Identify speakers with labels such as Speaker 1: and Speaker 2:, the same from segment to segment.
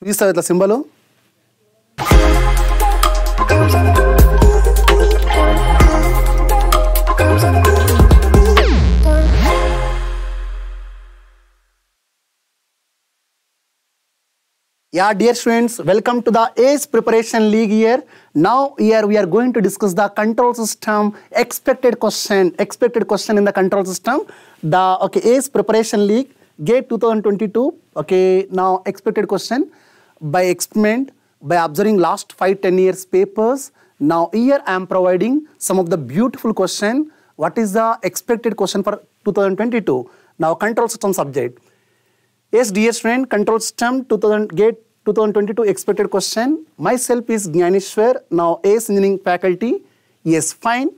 Speaker 1: చూపిస్తావు ఇట్లా symbol Yeah, dear students, welcome to the ACE Preparation League year. Now here we are going to discuss the control system, expected question, expected question in the control system. The okay ACE Preparation League, GATE 2022, okay, now expected question by experiment, by observing last 5, 10 years papers. Now here I am providing some of the beautiful question. What is the expected question for 2022? Now control system subject. Yes, dear student, control system 2000 gate 2022 expected question. Myself is Gyaneshwar, now AS engineering faculty. Yes, fine.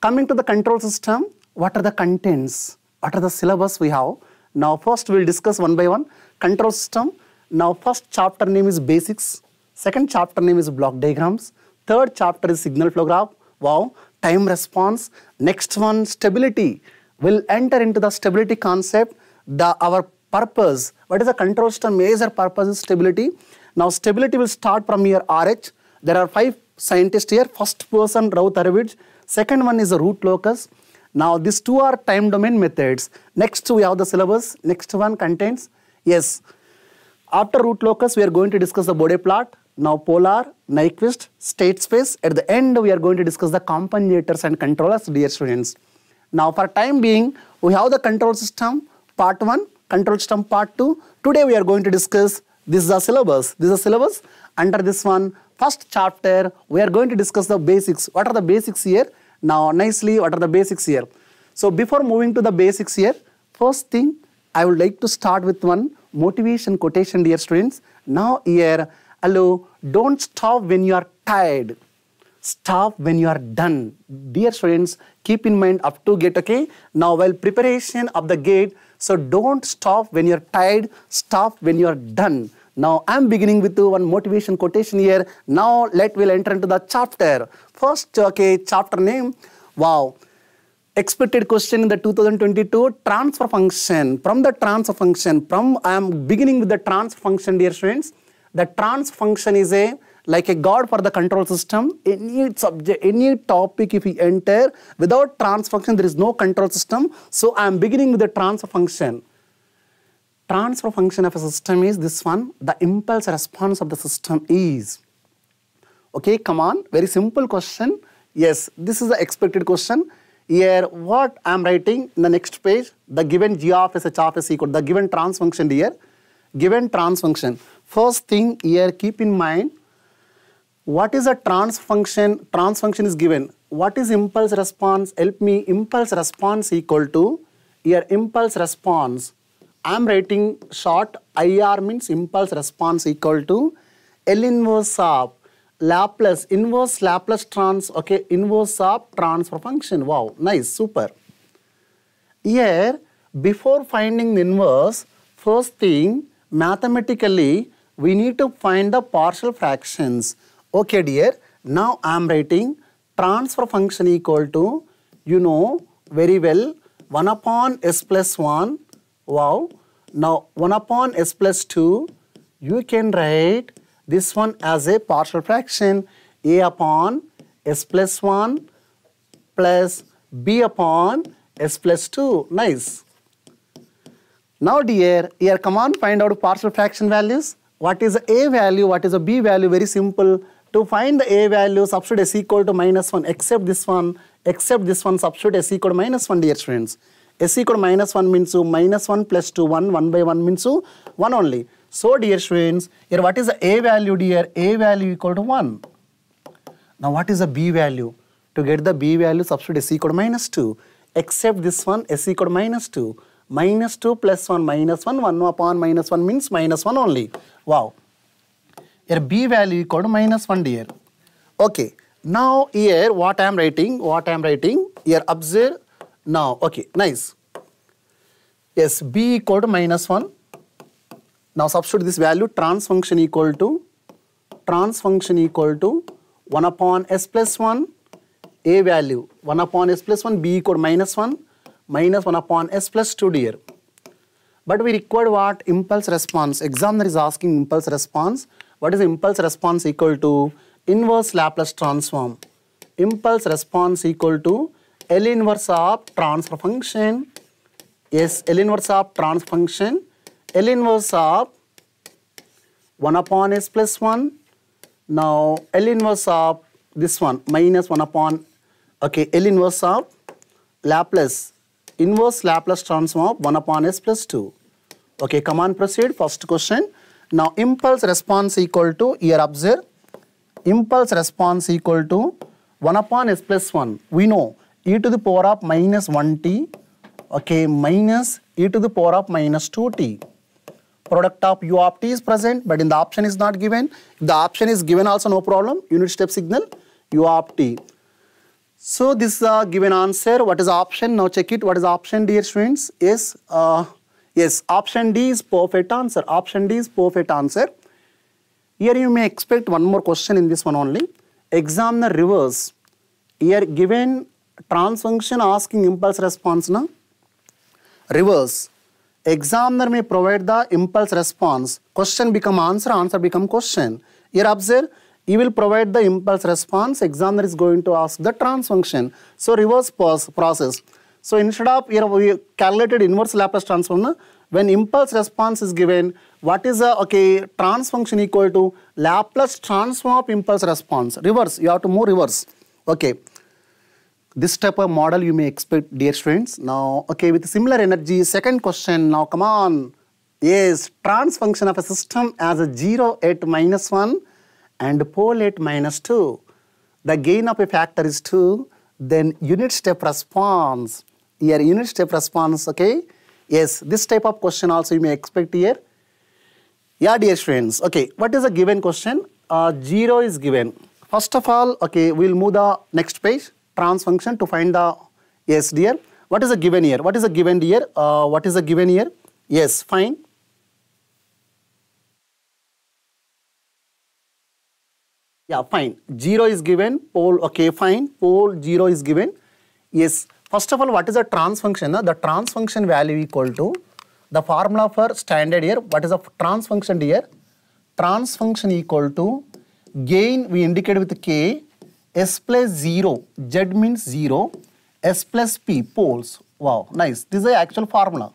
Speaker 1: Coming to the control system, what are the contents? What are the syllabus we have? Now first we'll discuss one by one. Control system, now first chapter name is basics, second chapter name is block diagrams, third chapter is signal flow graph, wow, time response, next one stability. We'll enter into the stability concept, the our purpose, what is the control system major purpose is stability. Now stability will start from here RH, there are five scientists here, first person Raut Aravich, second one is the root locus, now these two are time domain methods. Next we have the syllabus. Next one contains, yes, after root locus, we are going to discuss the Bode plot. Now polar, Nyquist, state space. At the end, we are going to discuss the compensators and controllers, dear students. Now for time being, we have the control system part 1, control system part 2. Today we are going to discuss, this is the syllabus. This is the syllabus. Under this one, first chapter, we are going to discuss the basics. What are the basics here? Now nicely, what are the basics here? So before moving to the basics here, first thing, I would like to start with one motivation quotation, dear students. Now here, hello, don't stop when you are tired. Stop when you are done. Dear students, keep in mind up to gate, okay? Now while preparation of the gate, so don't stop when you're tired, stop when you're done. Now I'm beginning with one motivation quotation here. Now let we'll enter into the chapter. First, okay, chapter name. Wow, expected question in the 2022 transfer function. From the transfer function, from I am beginning with the transfer function, dear students. The transfer function is a like a god for the control system. Any subject, any topic, if you enter without transfer function, there is no control system. So I am beginning with the transfer function. Transfer function of a system is this one. The impulse response of the system is. Okay, come on. Very simple question. Yes, this is the expected question. Here, what I am writing in the next page, the given g of s, h of s equal, the given trans function here, given trans function. First thing here, keep in mind, what is a trans function? Trans function is given. What is impulse response? Help me, impulse response equal to, here impulse response. I am writing short IR means impulse response equal to L inverse of Laplace, inverse Laplace trans, okay, inverse of transfer function. Wow, nice, super. Here, before finding the inverse, first thing, mathematically, we need to find the partial fractions. Okay, dear, now I am writing transfer function equal to, you know, very well, 1 upon s plus 1, wow. Now, 1 upon s plus 2, you can write this one as a partial fraction a upon s plus 1 plus b upon s plus 2. Nice. Now dear, here come on find out partial fraction values. What is a value, what is a b value, very simple. To find the a value, substitute s equal to minus 1 except this one, except this one substitute s equal to minus 1 dear students. s equal to minus 1 means so minus minus 1 plus 2, 1, 1 by 1 means so 1 only. So dear students, here what is the A value dear? A value equal to 1. Now what is the B value? To get the B value substitute S equal to minus 2. Except this one S equal to minus 2. Minus 2 plus 1 minus 1. 1 upon minus 1 means minus 1 only. Wow. Here B value equal to minus 1 dear. Okay. Now here what I am writing, what I am writing, here observe now, okay, nice. Yes, b equal to minus 1, now substitute this value trans function equal to trans function equal to 1 upon s plus 1 a value 1 upon s plus 1 b equal minus 1 minus 1 upon s plus 2 here. But we required what? Impulse response. Examiner is asking impulse response. What is impulse response equal to? Inverse Laplace transform. Impulse response equal to L inverse of transfer function. Yes, L inverse of transfer function L inverse of 1 upon s plus 1. Now, L inverse of this one minus 1 upon, okay, L inverse of Laplace, inverse Laplace transform of 1 upon s plus 2. Okay, come on proceed, first question. Now, impulse response equal to, here observe, impulse response equal to 1 upon s plus 1. We know e to the power of minus 1t, okay, minus e to the power of minus 2t product of u of t is present, but in the option is not given. If the option is given also no problem, unit step signal u of t. So this is given answer. What is option? Now check it. What is option, dear students? Yes, uh, yes, option D is perfect answer. Option D is perfect answer. Here you may expect one more question in this one only. the reverse. Here given trans function asking impulse response na reverse. Examiner may provide the impulse response. Question become answer, answer become question. Here observe, he will provide the impulse response. Examiner is going to ask the trans function. So reverse process. So instead of here we calculated inverse Laplace transform, when impulse response is given, what is the okay trans function equal to Laplace transform of impulse response? Reverse, you have to move reverse. Okay this type of model you may expect, dear students. Now, okay, with similar energy, second question, now come on. Yes, trans function of a system as a 0 at minus 1 and pole at minus 2. The gain of a factor is 2, then unit step response. Here, unit step response, okay? Yes, this type of question also you may expect here. Yeah, dear students, okay, what is a given question? Uh, 0 is given. First of all, okay, we'll move the next page trans function to find the SDR. What is a given year? What is a given year? Uh, what is a given year? Yes, fine. Yeah, fine. 0 is given, pole, okay, fine. Pole 0 is given. Yes. First of all, what is a trans function? The trans function value equal to the formula for standard year. What is a trans function year? Trans function equal to gain we indicate with k S plus 0, Z means 0, S plus P, poles. Wow, nice. This is the actual formula.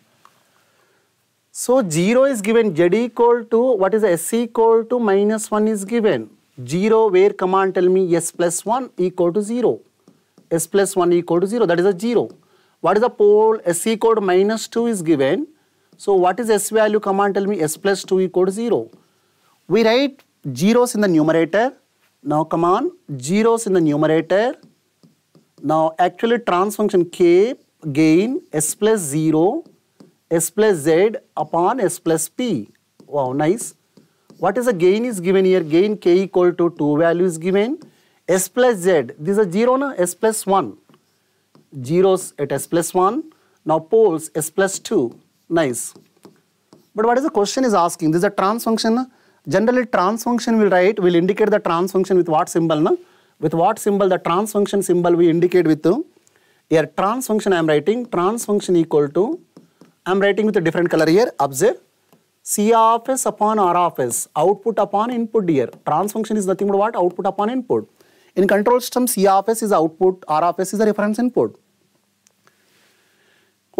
Speaker 1: So 0 is given, Z equal to, what is S equal to minus 1 is given. 0 where, command tell me S plus 1 equal to 0. S plus 1 equal to 0, that is a 0. What is the pole? S equal to minus 2 is given. So what is S value? Command tell me S plus 2 equal to 0. We write zeros in the numerator now come on, zeros in the numerator. Now actually trans function k gain s plus 0, s plus z upon s plus p. Wow, nice. What is the gain is given here? Gain k equal to 2 value is given. s plus z, this is a 0 na, s plus 1. Zeros at s plus 1. Now poles s plus 2. Nice. But what is the question is asking? This is a trans function. Na? Generally trans function will write, will indicate the trans function with what symbol? No, With what symbol? The trans function symbol we indicate with. here trans function I am writing, trans function equal to, I am writing with a different color here, observe. C of S upon R of S, output upon input here. Trans function is nothing but what? Output upon input. In control system, C of S is output, R of S is the reference input.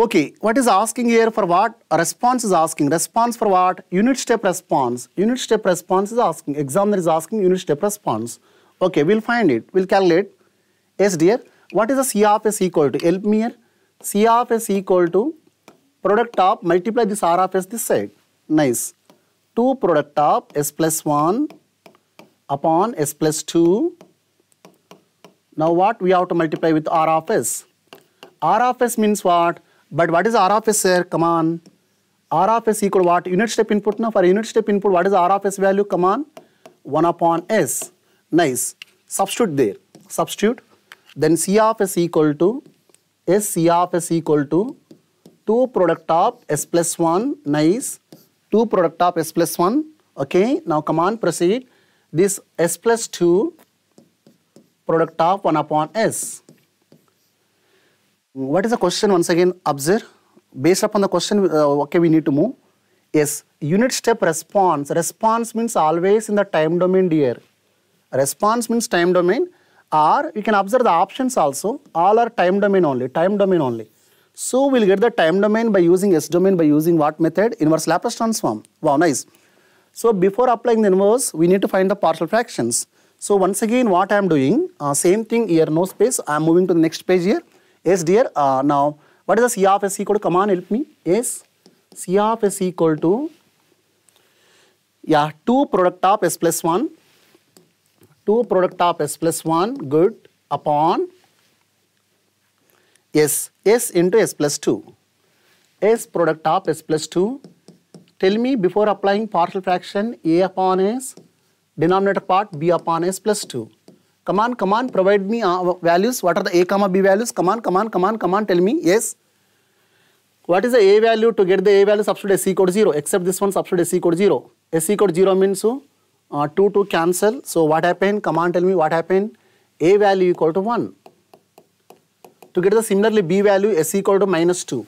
Speaker 1: Okay, what is asking here for what? A response is asking. Response for what? Unit step response. Unit step response is asking. Examiner is asking unit step response. Okay, we'll find it. We'll calculate. Yes, dear. What is the C of S equal to? Help me here. C of S equal to product of multiply this R of S this side. Nice. 2 product of S plus 1 upon S plus 2. Now what? We have to multiply with R of S. R of S means what? But what is R of S here? Come on. R of S equal what? Unit step input now. For unit step input, what is R of S value? Come on. 1 upon S. Nice. Substitute there. Substitute. Then C of S equal to S C of S equal to 2 product of S plus 1. Nice. 2 product of S plus 1. Okay. Now come on proceed. This S plus 2 product of 1 upon S. What is the question once again? Observe. Based upon the question, uh, okay, we need to move. Yes, unit step response. Response means always in the time domain, Here, Response means time domain. Or you can observe the options also. All are time domain only, time domain only. So we'll get the time domain by using S domain by using what method? Inverse Laplace transform. Wow, nice. So before applying the inverse, we need to find the partial fractions. So once again, what I am doing, uh, same thing here, no space. I am moving to the next page here. Yes, dear. Uh, now, what is the C of S equal to? Come on, help me. Yes, C of S equal to, yeah, 2 product of S plus 1, 2 product of S plus 1, good, upon S, S into S plus 2. S product of S plus 2. Tell me before applying partial fraction A upon S, denominator part B upon S plus 2. Come on, come on, provide me uh, values. What are the a comma b values? Come on, come on, come on, come on, tell me. Yes. What is the a value? To get the a value, substitute c code 0. Except this one, substitute c code 0. A c code 0 means uh, 2 to cancel. So what happened? Come on, tell me what happened. a value equal to 1. To get the similarly b value, s equal to minus 2.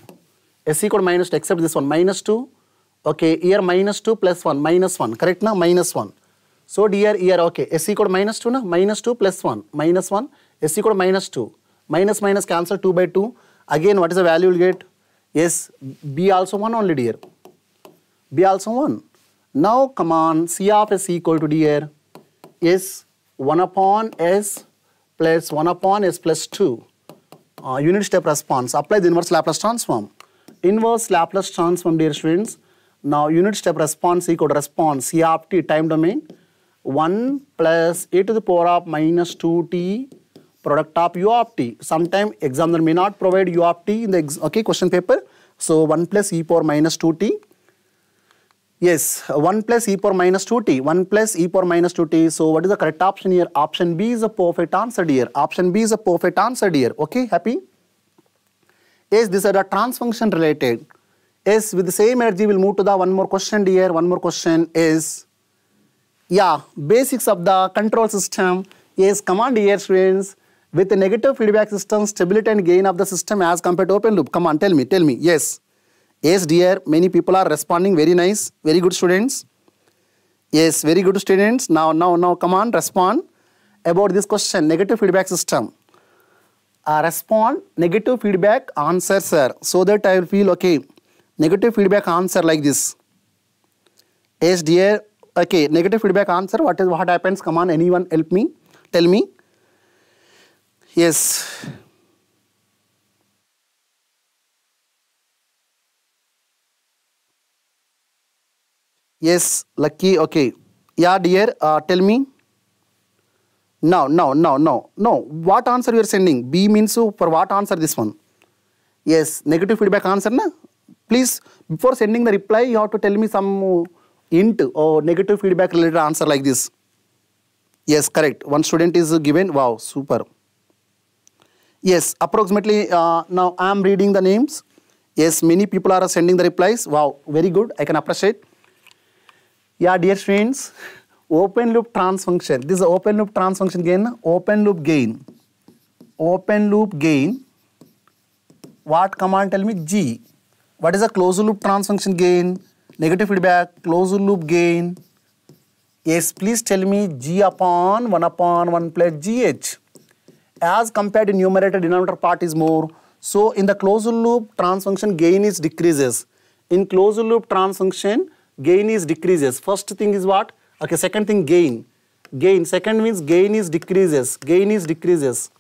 Speaker 1: s equal to minus 2, except this one, minus 2. Okay, here minus 2 plus 1, minus 1. Correct now? Minus 1. So D R E R here, okay, s equal to minus 2, na? minus 2 plus 1, minus 1, s equal to minus 2. Minus minus cancel 2 by 2. Again, what is the value you will get? Yes, b also 1 only, dear. b also 1. Now, come on, c of s equal to, dear, 1 upon s plus 1 upon s plus 2. Uh, unit step response. Apply the inverse Laplace transform. Inverse Laplace transform, dear students. Now, unit step response equal to response, c of t, time domain. 1 plus e to the power of minus 2t product of u of t. Sometime examiner may not provide u of t in the okay, question paper. So 1 plus e power minus 2t. Yes, 1 plus e power minus 2t. 1 plus e power minus 2t. So what is the correct option here? Option B is a perfect answer here. Option B is a perfect answer here. Okay, happy? Yes, these are the trans function related. Yes, with the same energy, we'll move to the one more question here. One more question is yeah, basics of the control system is command here students with a negative feedback system, stability and gain of the system as compared to open loop. Come on, tell me, tell me. Yes. Yes, dear, many people are responding very nice, very good students. Yes, very good students. Now, now, now, come on, respond about this question, negative feedback system. Uh, respond, negative feedback, answer, sir. So that I will feel, okay, negative feedback, answer like this. Yes, dear, okay negative feedback answer what is what happens come on anyone help me tell me yes yes lucky okay yeah dear uh, tell me no no no no no what answer you are sending b means for what answer this one yes negative feedback answer na please before sending the reply you have to tell me some int or negative feedback related answer like this. Yes, correct. One student is given. Wow, super. Yes, approximately uh, now I am reading the names. Yes, many people are sending the replies. Wow, very good. I can appreciate. Yeah, dear students, open loop trans function. This is open loop trans function gain. Open loop gain. Open loop gain. What command tell me? G. What is a closed loop trans function gain? negative feedback, closed loop gain. Yes, please tell me G upon 1 upon 1 plus GH. As compared to numerator, denominator part is more. So in the closed loop trans function gain is decreases. In closed loop trans function gain is decreases. First thing is what? Okay, second thing gain. Gain, second means gain is decreases. Gain is decreases.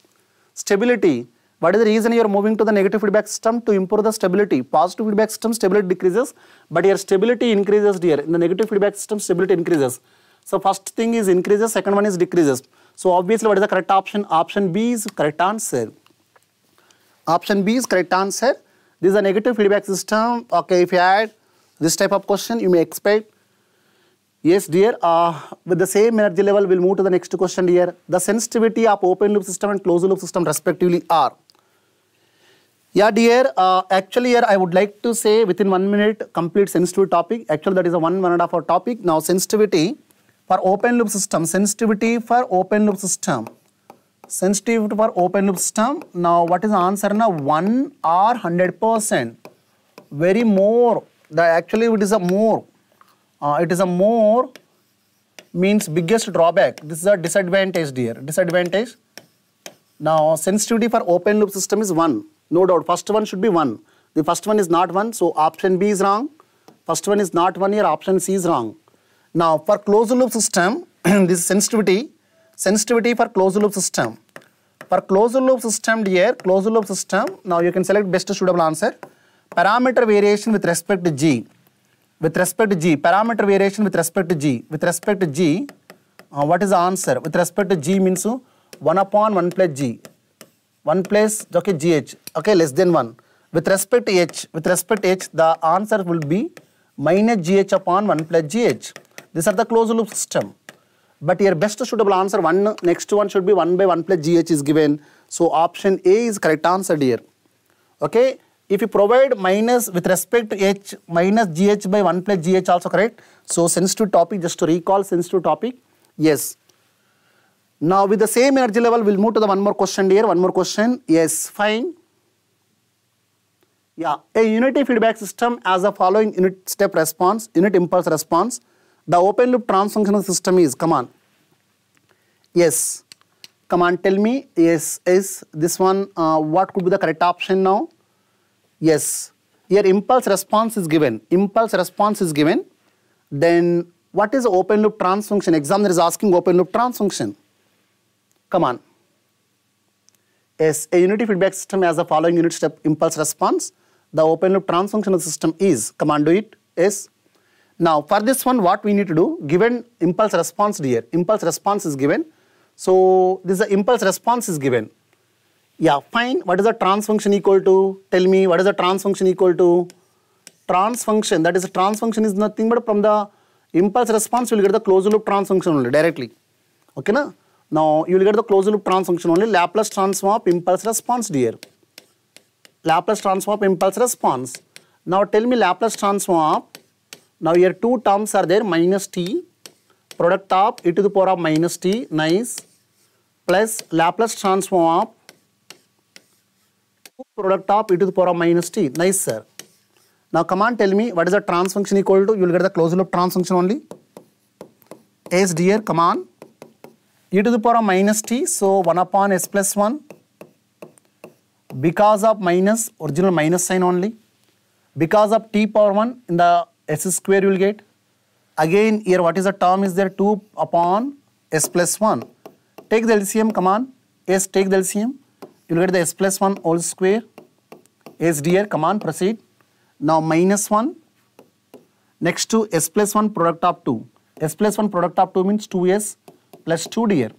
Speaker 1: Stability, what is the reason you are moving to the negative feedback system? To improve the stability. Positive feedback system stability decreases, but your stability increases here. In the negative feedback system, stability increases. So first thing is increases, second one is decreases. So obviously what is the correct option? Option B is correct answer. Option B is correct answer. This is a negative feedback system. Okay, if you add this type of question, you may expect Yes, dear. Uh, with the same energy level, we'll move to the next question, dear. The sensitivity of open loop system and closed loop system respectively are yeah, dear. Uh, actually, here I would like to say within one minute, complete sensitivity topic. Actually, that is a one, one and a half hour topic. Now, sensitivity for open loop system. Sensitivity for open loop system. Sensitivity for open loop system. Now, what is the answer now? 1 or 100%. Very more. The, actually, it is a more. Uh, it is a more means biggest drawback. This is a disadvantage, dear. Disadvantage. Now, sensitivity for open loop system is 1. No doubt, first one should be 1. The first one is not 1, so option B is wrong. First one is not 1 here, option C is wrong. Now, for closed loop system, this sensitivity, sensitivity for closed loop system. For closed loop system here, closed loop system, now you can select best suitable answer. Parameter variation with respect to G. With respect to G, parameter variation with respect to G. With respect to G, uh, what is the answer? With respect to G means 1 upon 1 plus G. 1 place okay, GH, okay, less than 1. With respect to H, with respect to H, the answer will be minus GH upon 1 plus GH. These are the closed loop system. But your best suitable answer, one next one should be 1 by 1 plus GH is given. So option A is correct answer here. Okay. If you provide minus with respect to H, minus GH by 1 plus GH also correct. So sensitive topic, just to recall sensitive topic, yes. Now with the same energy level, we'll move to the one more question here. One more question. Yes, fine. Yeah, a unity feedback system as the following unit step response, unit impulse response. The open loop transfunctional system is, come on. Yes, come on, tell me. Yes, is this one, uh, what could be the correct option now? Yes, here impulse response is given. Impulse response is given. Then what is open loop transfunction? Examiner is asking open loop transfunction command. As a unity feedback system has the following unit step impulse response. The open loop functional system is, command do it, is. Now for this one what we need to do, given impulse response here, impulse response is given. So this is the impulse response is given. Yeah, fine. What is the trans function equal to? Tell me, what is the trans function equal to? Trans function, that is, trans function is nothing but from the impulse response, we'll get the closed loop trans function only directly. Okay, na? Now, you will get the closed loop trans function only. Laplace transform of impulse response, dear. Laplace transform of impulse response. Now, tell me Laplace transform of. Now, here two terms are there, minus t, product of e to the power of minus t, nice, plus Laplace transform of product of e to the power of minus t, nice, sir. Now, come on, tell me what is the trans function equal to? You will get the closed loop trans function only. Yes, dear, come on. e to the power of minus t. So, 1 upon s plus 1 because of minus, original minus sign only. Because of t power 1 in the s square you will get. Again here what is the term is there 2 upon s plus 1. Take the LCM come on. S take the LCM. You will get the s plus 1 whole square. S dear come on proceed. Now minus 1 next to s plus 1 product of 2. s plus 1 product of 2 means 2s plus 2 dr.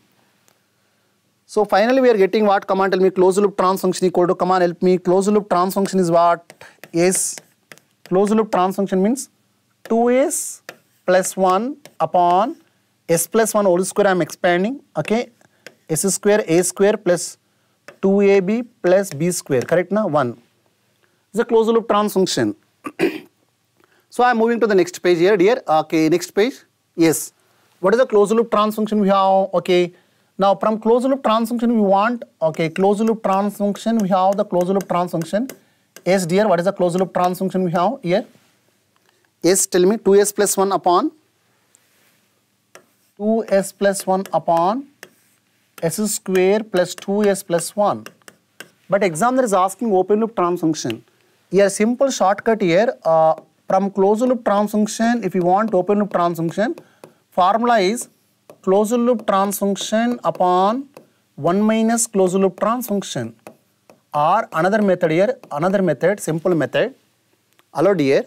Speaker 1: So finally we are getting what command tell me closed loop trans function equal to command help me closed loop trans function is what is closed loop trans function means 2s plus 1 upon s plus 1 whole square I am expanding okay s square a square plus 2ab plus b square correct na 1 is a closed loop trans function so I am moving to the next page here dear okay next page yes What is the closed loop trans function we have? Okay. Now from closed loop trans function we want, okay, closed loop trans function we have the closed loop trans function. S dear, what is the closed loop trans function we have here? S tell me 2s plus 1 upon 2s plus 1 upon s square plus 2s plus 1. But examiner is asking open loop trans function. Here simple shortcut here uh, from closed loop trans function if you want open loop trans function Formula is closed loop trans function upon 1 minus closed loop trans function or another method here, another method, simple method allowed here.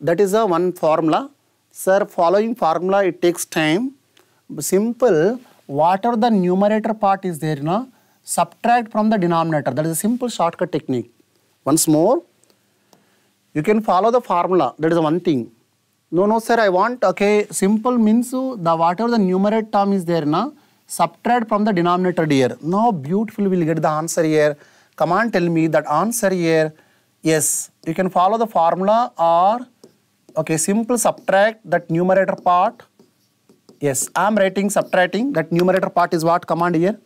Speaker 1: That is a one formula. Sir, following formula, it takes time. Simple, whatever the numerator part is there, No, subtract from the denominator. That is a simple shortcut technique. Once more, you can follow the formula. That is one thing. No, no, sir, I want, okay, simple means the whatever the numerator term is there, na, subtract from the denominator here. Now, beautiful, we'll get the answer here. Come on, tell me that answer here. Yes, you can follow the formula or, okay, simple subtract that numerator part. Yes, I'm writing subtracting. That numerator part is what command here?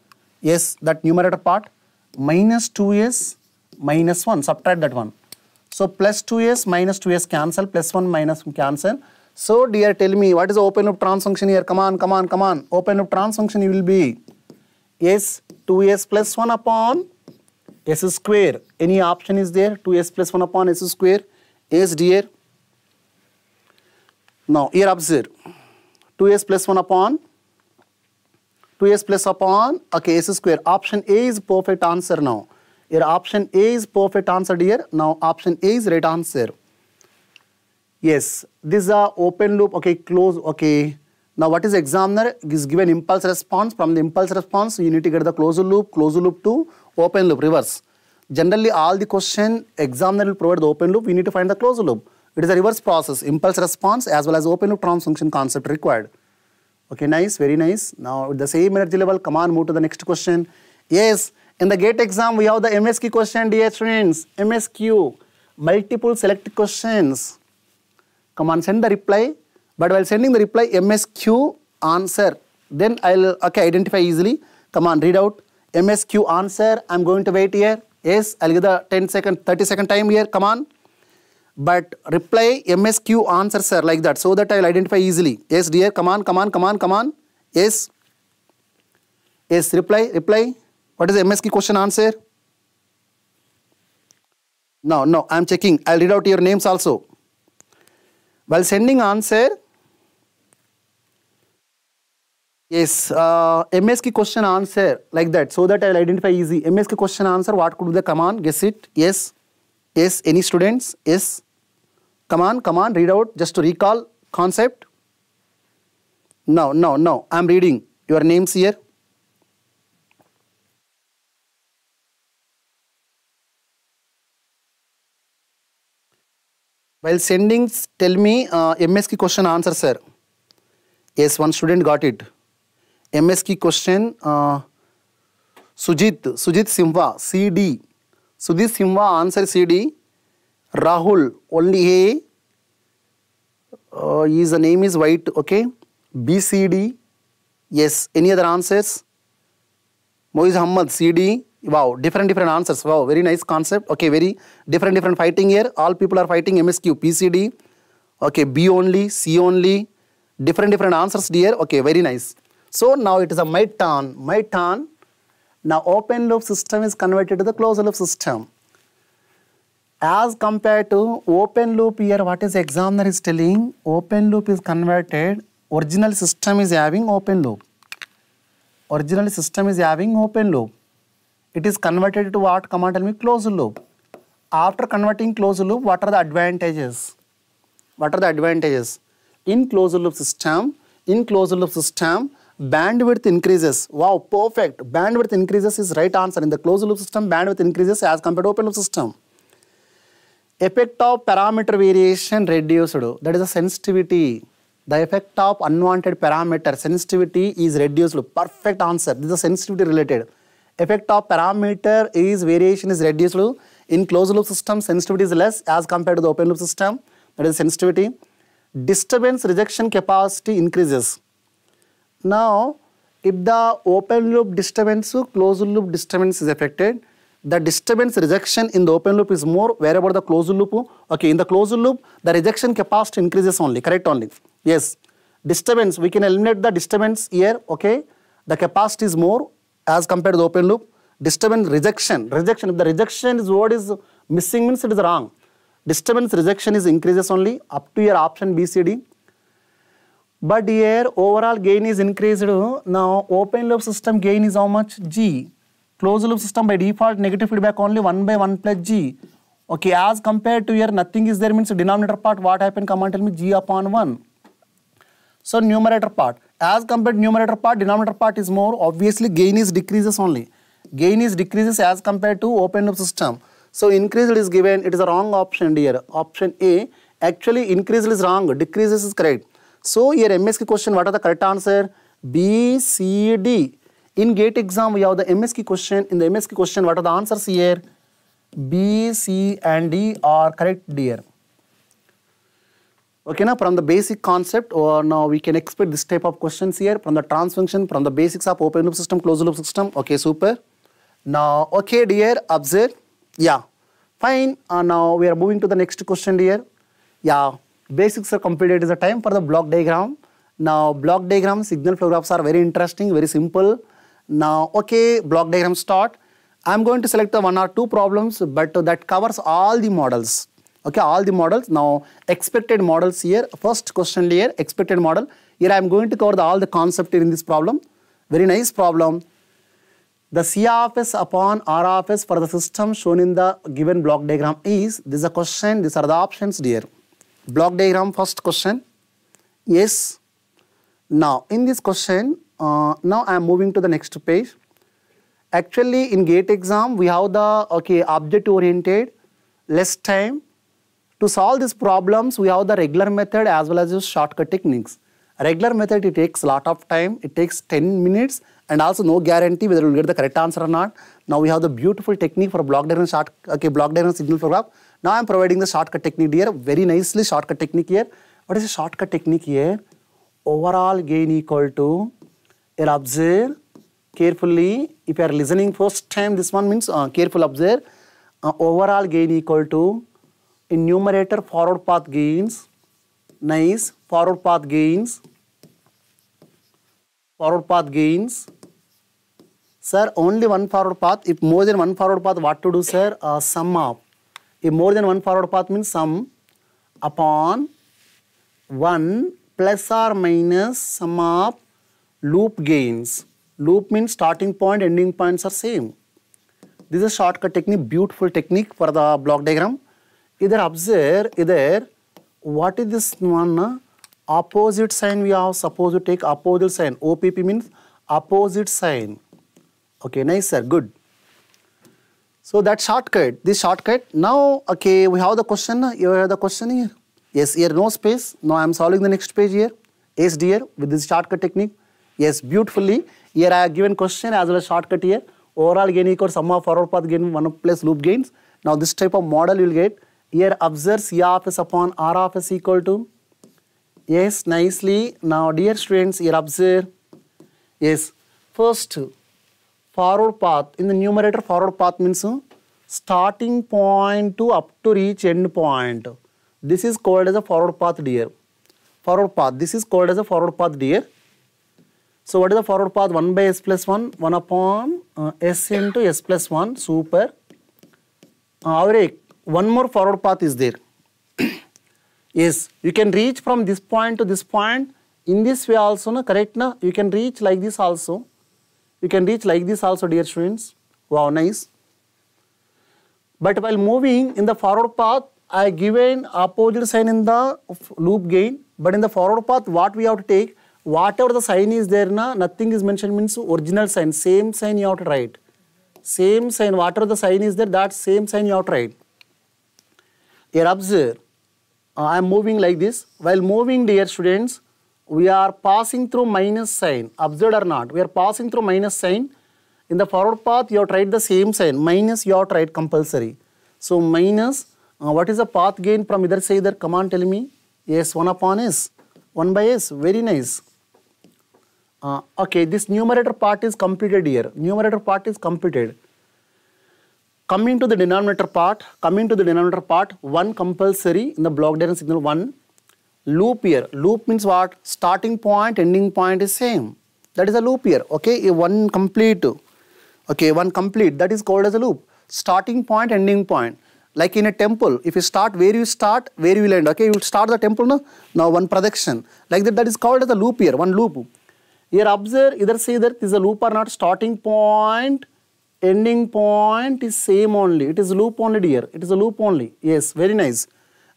Speaker 1: Yes, that numerator part minus 2s minus 1. Subtract that one. So plus 2s minus 2s cancel, plus 1 minus cancel. So dear, tell me what is the open loop trans function here? Come on, come on, come on. Open loop trans function will be s 2s plus 1 upon s square. Any option is there? 2s plus 1 upon s square. s dear. Now here observe. 2s plus 1 upon 2s plus upon okay s square. Option A is perfect answer now. Your option A is perfect answer here. Now option A is right answer. Yes, this is a open loop. Okay, close. Okay. Now what is examiner? Is given impulse response. From the impulse response, you need to get the closed loop, closed loop to open loop, reverse. Generally, all the question examiner will provide the open loop. We need to find the closed loop. It is a reverse process, impulse response as well as open loop transfer function concept required. Okay, nice, very nice. Now with the same energy level, come on, move to the next question. Yes, in the gate exam, we have the MSQ question, dear friends. MSQ, multiple select questions. Come on, send the reply. But while sending the reply, MSQ answer. Then I'll, okay, identify easily. Come on, read out. MSQ answer. I'm going to wait here. Yes, I'll give the 10 second, 30 second time here. Come on. But reply MSQ answer, sir, like that. So that I'll identify easily. Yes, dear. Come on, come on, come on, come on. Yes. Yes, reply, reply. What is MSQ question answer? No, no, I am checking. I will read out your names also. While sending answer, yes, uh, question answer like that so that I will identify easy. MSQ question answer, what could be the command? Guess it. Yes, yes, any students? Yes. Come on, come on, read out just to recall concept. No, no, no, I am reading your names here. While sending, tell me uh, MS question answer sir. Yes, one student got it. MS question uh, Sujit, Sujit Simva, CD. Sujit Simva answer CD. Rahul, only A. Uh, his name is white, okay. B, C, D. Yes, any other answers? Moiz Hamad, CD. Wow, different different answers. Wow, very nice concept. Okay, very different different fighting here. All people are fighting MSQ, PCD. Okay, B only, C only. Different different answers here. Okay, very nice. So now it is a my turn. My turn. Now open loop system is converted to the closed loop system. As compared to open loop here, what is examiner is telling? Open loop is converted. Original system is having open loop. Original system is having open loop it is converted to what? Come on, tell me, closed loop. After converting closed loop, what are the advantages? What are the advantages? In closed loop system, in closed loop system, bandwidth increases. Wow, perfect. Bandwidth increases is right answer. In the closed loop system, bandwidth increases as compared to open loop system. Effect of parameter variation reduced. That is the sensitivity. The effect of unwanted parameter sensitivity is reduced. Perfect answer. This is sensitivity related effect of parameter is variation is reduced in closed loop system sensitivity is less as compared to the open loop system that is sensitivity disturbance rejection capacity increases now if the open loop disturbance to closed loop disturbance is affected the disturbance rejection in the open loop is more where about the closed loop okay in the closed loop the rejection capacity increases only correct only yes disturbance we can eliminate the disturbance here okay the capacity is more as compared to the open loop. Disturbance rejection. Rejection, if the rejection is what is missing means it is wrong. Disturbance rejection is increases only up to your option B, C, D. But here overall gain is increased. Now open loop system gain is how much? G. Closed loop system by default negative feedback only 1 by 1 plus G. Okay, as compared to here nothing is there means denominator part what happened? Come and tell me G upon 1. So numerator part As compared numerator part, denominator part is more. Obviously, gain is decreases only. Gain is decreases as compared to open loop system. So increased is given. It is a wrong option here. Option A. Actually, increased is wrong. Decreases is correct. So here MSK question, what are the correct answer? B, C, D. In GATE exam, we have the MSK question. In the MSK question, what are the answers here? B, C and D are correct, dear. Okay, now from the basic concept, or now we can expect this type of questions here from the transfunction, from the basics of open loop system, closed loop system. Okay, super. Now, okay, dear, observe. Yeah, fine. Uh, now we are moving to the next question, dear. Yeah, basics are completed. Is the time for the block diagram. Now, block diagram, signal flow graphs are very interesting, very simple. Now, okay, block diagram start. I'm going to select one or two problems, but that covers all the models. Okay, all the models. Now, expected models here. First question layer, expected model. Here I am going to cover the, all the concept in this problem. Very nice problem. The C of S upon R of S for the system shown in the given block diagram is, this is a question, these are the options dear. Block diagram first question. Yes. Now, in this question, uh, now I am moving to the next page. Actually, in gate exam, we have the, okay, object oriented, less time, to solve these problems, we have the regular method as well as the shortcut techniques. Regular method, it takes a lot of time. It takes 10 minutes and also no guarantee whether you'll get the correct answer or not. Now we have the beautiful technique for block diagram short, okay, block diagram signal flow graph. Now I'm providing the shortcut technique here, very nicely shortcut technique here. What is the shortcut technique here? Overall gain equal to, observe carefully, if you are listening first time, this one means uh, careful observe, uh, overall gain equal to enumerator forward path gains nice forward path gains forward path gains sir only one forward path if more than one forward path what to do sir uh, sum up if more than one forward path means sum upon 1 plus or minus sum of loop gains. Loop means starting point, ending points are same. This is a shortcut technique, beautiful technique for the block diagram. either observe either what is this one uh, opposite sign we are supposed to take opposite sign OPP means opposite sign okay nice sir good so that shortcut this shortcut now okay we have the question uh, you have the question here yes here no space now I am solving the next page here yes dear with this shortcut technique yes beautifully here I have given question as well as shortcut here overall gain equals sum of forward path gain one plus loop gains now this type of model you will get here observes E of s upon R of s equal to. Yes, nicely. Now, dear students, here observe. Yes, first forward path. In the numerator, forward path means starting point to up to reach end point. This is called as a forward path, dear. Forward path. This is called as a forward path, dear. So what is the forward path? 1 by s plus 1, 1 upon uh, s into s plus 1, super. Avrik, one more forward path is there. yes, you can reach from this point to this point. In this way also, na, correct? Na? You can reach like this also. You can reach like this also, dear students. Wow, nice. But while moving in the forward path, I give an opposite sign in the loop gain. But in the forward path, what we have to take? Whatever the sign is there, na, nothing is mentioned means original sign. Same sign you have to write. Same sign, whatever the sign is there, that same sign you have to write. Here observe, uh, I am moving like this. While moving dear students, we are passing through minus sign. Observed or not, we are passing through minus sign. In the forward path, you have tried the same sign. Minus you have tried compulsory. So minus, uh, what is the path gain from either side there? Come on, tell me. Yes, 1 upon s. 1 by s. Very nice. Uh, okay, this numerator part is completed here. Numerator part is completed. Coming to the denominator part, coming to the denominator part, one compulsory in the block diagram signal one loop here. Loop means what? Starting point, ending point is same. That is a loop here. Okay, a one complete. Okay, one complete. That is called as a loop. Starting point, ending point. Like in a temple, if you start where you start, where you will end. Okay, you will start the temple now. Now one production. Like that, that is called as a loop here. One loop. Here observe either say that is a loop or not. Starting point, ending point is same only. It is loop only here. It is a loop only. Yes, very nice.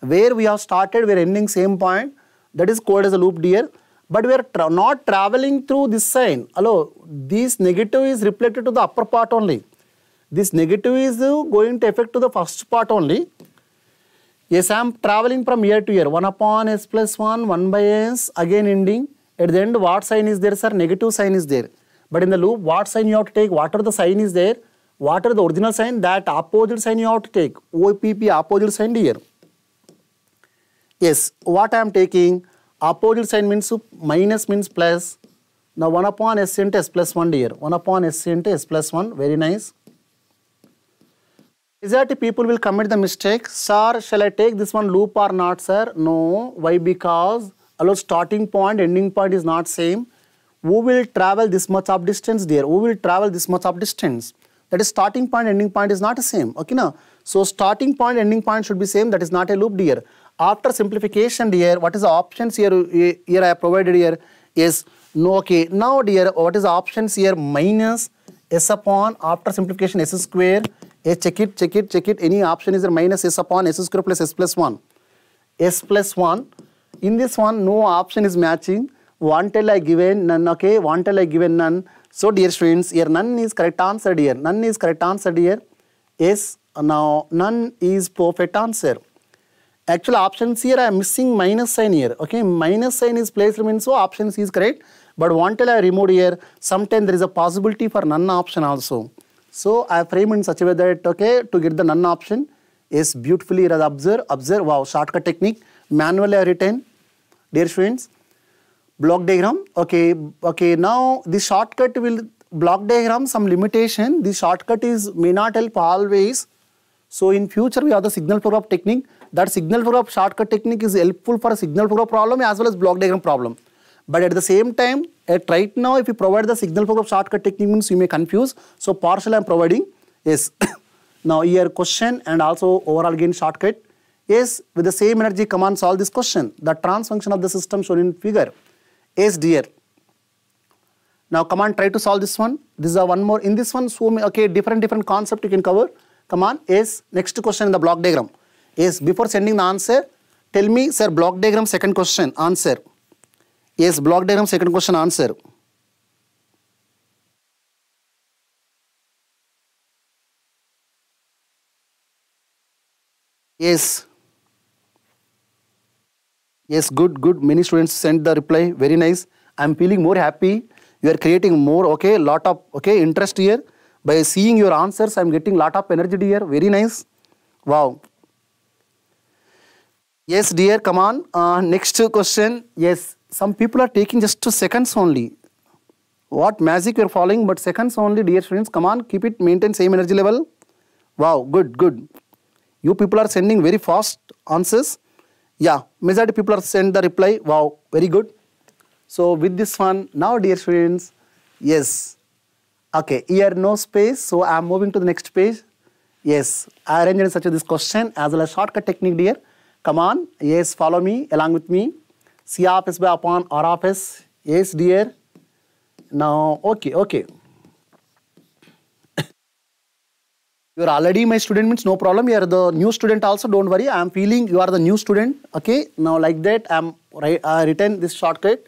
Speaker 1: Where we have started, we are ending same point. That is called as a loop here. But we are tra not traveling through this sign. Hello, this negative is reflected to the upper part only. This negative is going to affect to the first part only. Yes, I am traveling from here to here. 1 upon s plus 1, 1 by s, again ending. At the end, what sign is there, sir? Negative sign is there. But in the loop, what sign you have to take? What are the sign is there, What are the original sign, that opposite sign you have to take. OPP opposite sign here. Yes, what I am taking? Opposite sign means minus means plus. Now 1 upon s into s plus 1 here. 1 upon s into s plus 1. Very nice. Is that people will commit the mistake? Sir, shall I take this one loop or not, sir? No. Why? Because our starting point, ending point is not same who will travel this much of distance there, who will travel this much of distance. That is starting point, ending point is not the same. Okay, na? So starting point, ending point should be same. That is not a loop here. After simplification here, what is the options here, eh, here I provided here is, no, okay, now dear, what is the options here? Minus s upon, after simplification s square, a eh, check it, check it, check it, any option is there minus s upon s square plus s plus 1. s plus 1, in this one, no option is matching one till I given none, okay. One till I given none. So dear students, here none is correct answer here. None is correct answer here. Yes, now none is perfect answer. Actual options here I am missing minus sign here. Okay, minus sign is placed means so options is correct. But one till I removed here, sometimes there is a possibility for none option also. So I frame in such a way that okay, to get the none option is beautifully observe, observe, wow, shortcut technique, manually written. Dear students, block diagram. Okay, okay. Now the shortcut will block diagram some limitation. The shortcut is may not help always. So in future we have the signal flow graph technique. That signal flow graph shortcut technique is helpful for signal flow graph problem as well as block diagram problem. But at the same time, at right now, if you provide the signal flow graph shortcut technique means you may confuse. So partial I am providing. Yes. now here question and also overall gain shortcut. Yes, with the same energy command solve this question. The trans function of the system shown in figure. Ace dear Now come on, try to solve this one. This is a one more. In this one, so many, okay, different, different concept you can cover. Come on, ace. Next question in the block diagram. Ace, before sending the answer, tell me, sir, block diagram, second question, answer. Yes, block diagram, second question, answer. Yes. Yes, good, good. Many students sent the reply. Very nice. I'm feeling more happy. You are creating more, okay, lot of, okay, interest here. By seeing your answers, I'm getting lot of energy here. Very nice. Wow. Yes, dear, come on. Uh, next question. Yes, some people are taking just two seconds only. What magic you're following, but seconds only, dear students. Come on, keep it, maintain same energy level. Wow, good, good. You people are sending very fast answers. Yeah, majority people are sent the reply. Wow, very good. So with this one, now dear students, yes. Okay, here no space, so I'm moving to the next page. Yes, I arranged such a this question as well as shortcut technique dear. Come on, yes, follow me along with me. C of S by upon R of S. Yes, dear. Now, okay, okay. you are already my student means no problem you are the new student also don't worry i am feeling you are the new student okay now like that i am written this shortcut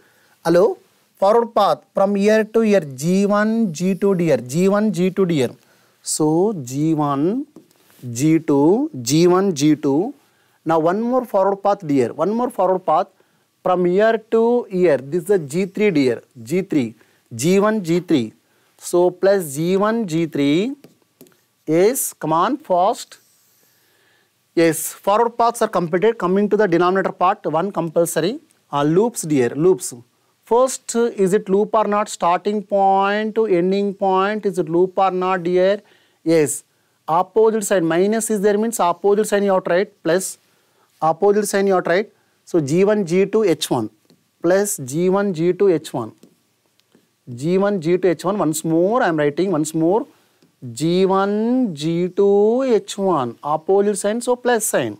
Speaker 1: hello forward path from year to year g1 g2 dear g1 g2 dear so g1 g2 g1 g2 now one more forward path dear one more forward path from year to year this is the g3 dear g3 g1 g3 so plus g1 g3 is, come on, first. Yes, forward paths are completed. Coming to the denominator part, one compulsory. Uh, loops, dear, loops. First, is it loop or not? Starting point to ending point, is it loop or not, dear? Yes. Opposite side, minus is there means opposite sign you have to write, plus opposite sign you have to write. So, G1, G2, H1, plus G1, G2, H1. G1, G2, H1, once more I am writing, once more G1, G2, H1, opposite sign, so plus sign.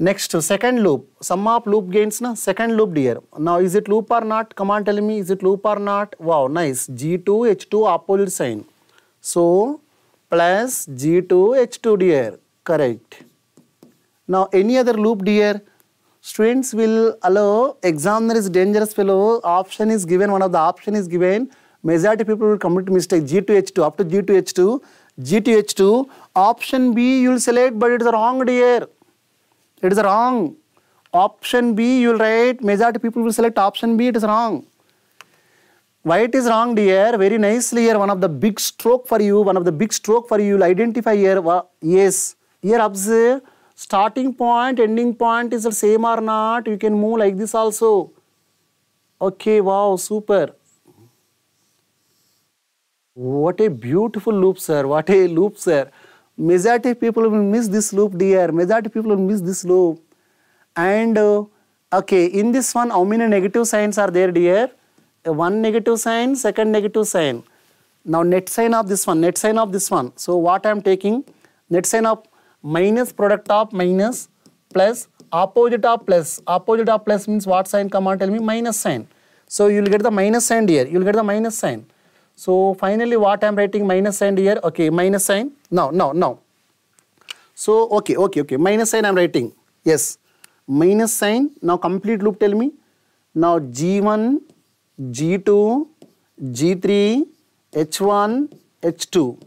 Speaker 1: Next, second loop, sum of loop gains, na? second loop dear. Now, is it loop or not? Come on, tell me, is it loop or not? Wow, nice, G2, H2, opposite sign. So, plus G2, H2 dear, correct. Now, any other loop dear? Students will allow, examiner is dangerous fellow, option is given, one of the option is given, majority people will commit mistake G2H2 after G2H2 G2H2 option B you will select but it is wrong dear it is wrong option B you will write majority people will select option B it is wrong why it is wrong dear very nicely here one of the big stroke for you one of the big stroke for you will identify here yes here observe starting point ending point is the same or not you can move like this also okay wow super what a beautiful loop, sir. What a loop, sir. Majority people will miss this loop, dear. Majority people will miss this loop. And uh, okay, in this one, how many negative signs are there, dear? Uh, one negative sign, second negative sign. Now net sign of this one, net sign of this one. So what I am taking? Net sign of minus product of minus plus opposite of plus. Opposite of plus means what sign? Come on, tell me minus sign. So you will get the minus sign, dear. You will get the minus sign. So finally what I am writing minus sign here, okay, minus sign, no, no, no. So okay, okay, okay, minus sign I am writing, yes, minus sign, now complete loop tell me, now G1, G2, G3, H1, H2,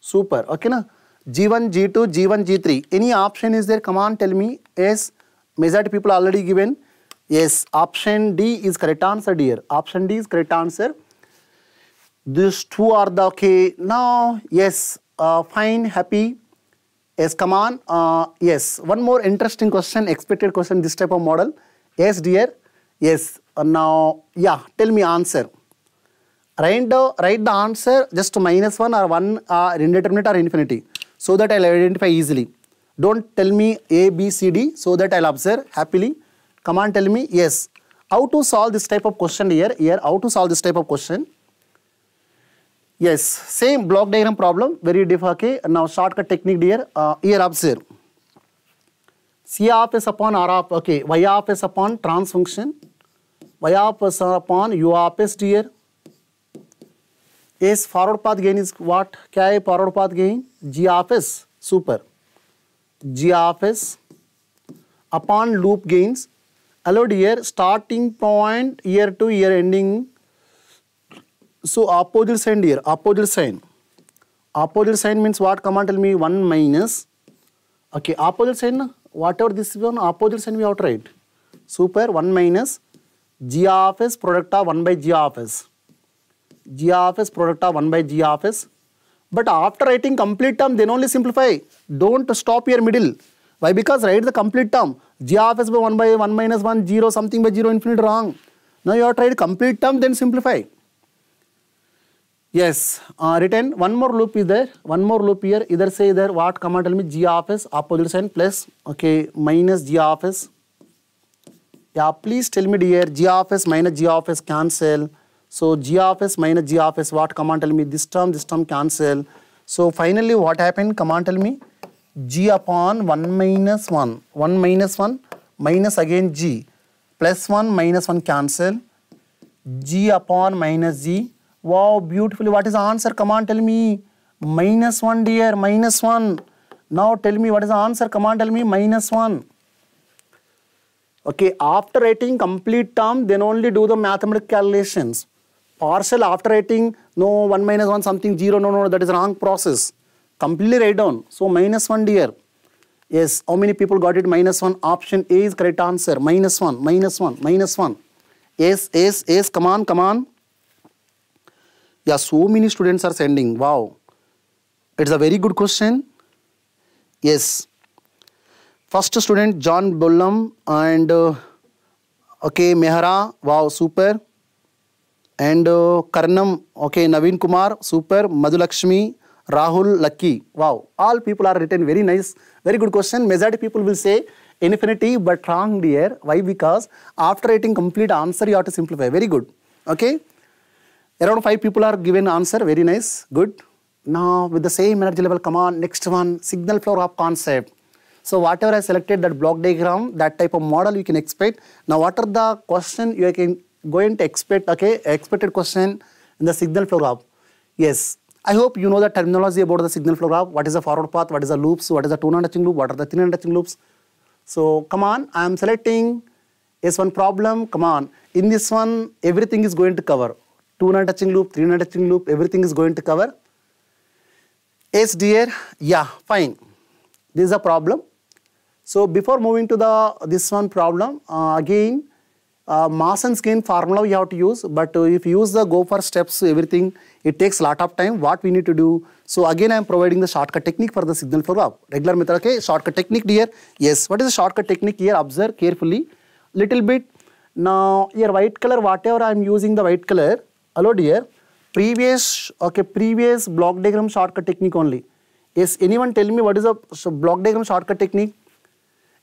Speaker 1: super, okay na? G1, G2, G1, G3, any option is there, come on tell me, yes, majority people already given, yes, option D is correct answer dear, option D is correct answer, these two are the okay. Now, yes, uh, fine, happy. Yes, come on. Uh, yes, one more interesting question, expected question, this type of model. Yes, dear. Yes, uh, now, yeah, tell me answer. Write the, write the answer just minus 1 or 1 uh, indeterminate or infinity so that I'll identify easily. Don't tell me A, B, C, D so that I'll observe happily. Come on, tell me yes. How to solve this type of question here? Here, how to solve this type of question? Yes, same block diagram problem, very diff, okay. Now shortcut technique dear, uh, here observe. C of S upon R of, okay, Y of S upon trans function, Y of S upon U of S dear. S forward path gain is what? क्या है forward path gain? G of S super. G of S upon loop gains allowed here starting point year to year ending So opposite sign here, opposite sign. Opposite sign means what? Come on, tell me 1 minus. Okay, opposite sign, whatever this one, opposite sign we have to write Super 1 minus g of s product of 1 by g of s. g of s product of 1 by g of s. But after writing complete term, then only simplify. Don't stop here middle. Why? Because write the complete term. g of s by 1 by 1 minus 1, 0, something by 0, infinite wrong. Now you have to write complete term, then simplify. Yes, uh, written one more loop is there, one more loop here, either say there what comma tell me g of s opposite sign plus okay minus g of s. Yeah, please tell me dear g of s minus g of s cancel. So g of s minus g of s what command tell me this term this term cancel. So finally what happened command tell me g upon one minus one one minus one minus again g plus one minus one cancel g upon minus g Wow, beautifully. What is the answer? Come on, tell me. Minus 1, dear. Minus 1. Now tell me what is the answer. Come on, tell me. Minus 1. Okay, after writing complete term, then only do the mathematical calculations. Partial after writing, no, 1 minus 1, something, 0, no, no, that is wrong process. Completely write down. So, minus 1, dear. Yes, how many people got it? Minus 1. Option A is correct answer. Minus 1, minus 1, minus 1. Yes, yes, yes, come on, come on. Yeah, so many students are sending. Wow. It's a very good question. Yes. First student John Bullam and uh, okay Mehra. Wow, super. And uh, Karnam. Okay, Naveen Kumar. Super. Madhulakshmi. Rahul Lucky. Wow. All people are written very nice. Very good question. Majority people will say infinity but wrong dear. Why? Because after writing complete answer you have to simplify. Very good. Okay. Around five people are given answer, very nice, good. Now with the same energy level, come on, next one, signal flow graph concept. So whatever I selected that block diagram, that type of model you can expect. Now what are the question you can going to expect, okay, expected question in the signal flow graph. Yes, I hope you know the terminology about the signal flow graph, what is the forward path, what is the loops, what is the two non-touching loop, what are the three non-touching loops. So come on, I am selecting S1 problem, come on. In this one, everything is going to cover two non touching loop, three non touching loop, everything is going to cover. S dear, yeah, fine. This is a problem. So before moving to the this one problem, uh, again, uh, mass and skin formula we have to use. But uh, if you use the go for steps, everything, it takes a lot of time. What we need to do? So again, I am providing the shortcut technique for the signal flow graph. Regular method, okay? Shortcut technique dear, yes. What is the shortcut technique here? Observe carefully, little bit. Now, your white color, whatever I am using the white color, Hello, dear. Previous, okay, previous block diagram shortcut technique only. Yes, anyone tell me what is a so block diagram shortcut technique?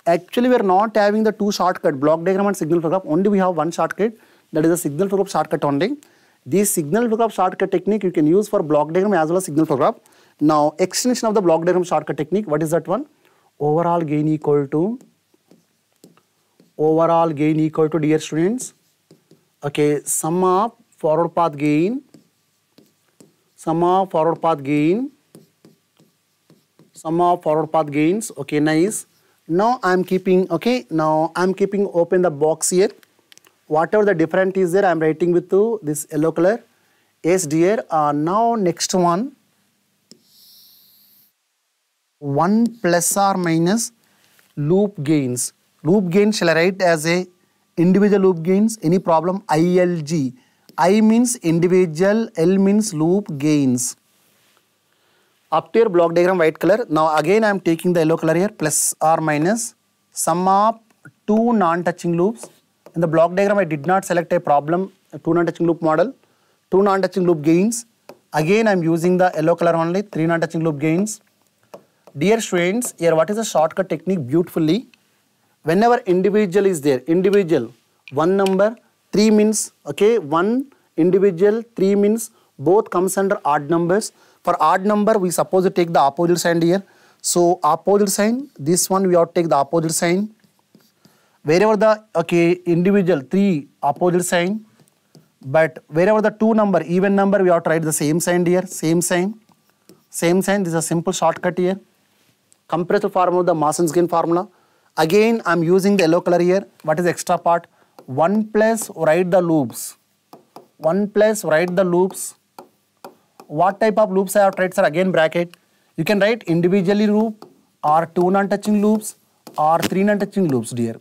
Speaker 1: Actually, we are not having the two shortcut, block diagram and signal flow graph. Only we have one shortcut, that is the signal flow graph shortcut only. This signal flow graph shortcut technique you can use for block diagram as well as signal flow graph. Now, extension of the block diagram shortcut technique, what is that one? Overall gain equal to, overall gain equal to, dear students, okay, sum of forward path gain, sum of forward path gain, sum of forward path gains. Okay, nice. Now I am keeping, okay, now I am keeping open the box here. Whatever the different is there, I am writing with two, this yellow color. Yes, Uh, now next one. 1 plus or minus loop gains. Loop gain shall I write as a individual loop gains, any problem ILG. I means individual, L means loop gains. Up to your block diagram white color. Now again I am taking the yellow color here plus or minus sum of two non-touching loops. In the block diagram I did not select a problem a two non-touching loop model. Two non-touching loop gains. Again I am using the yellow color only three non-touching loop gains. Dear students, here what is the shortcut technique beautifully? Whenever individual is there, individual, one number, 3 means, okay, 1 individual, 3 means both comes under odd numbers. For odd number, we suppose to take the opposite sign here. So opposite sign, this one we have to take the opposite sign. Wherever the, okay, individual 3 opposite sign, but wherever the 2 number, even number, we have to write the same sign here, same sign, same sign, this is a simple shortcut here. Compressor formula, the Mason's gain formula. Again, I'm using the yellow color here. What is extra part? 1 plus write the loops. 1 plus write the loops. What type of loops I have tried sir again bracket. You can write individually loop or 2 non-touching loops or 3 non-touching loops dear.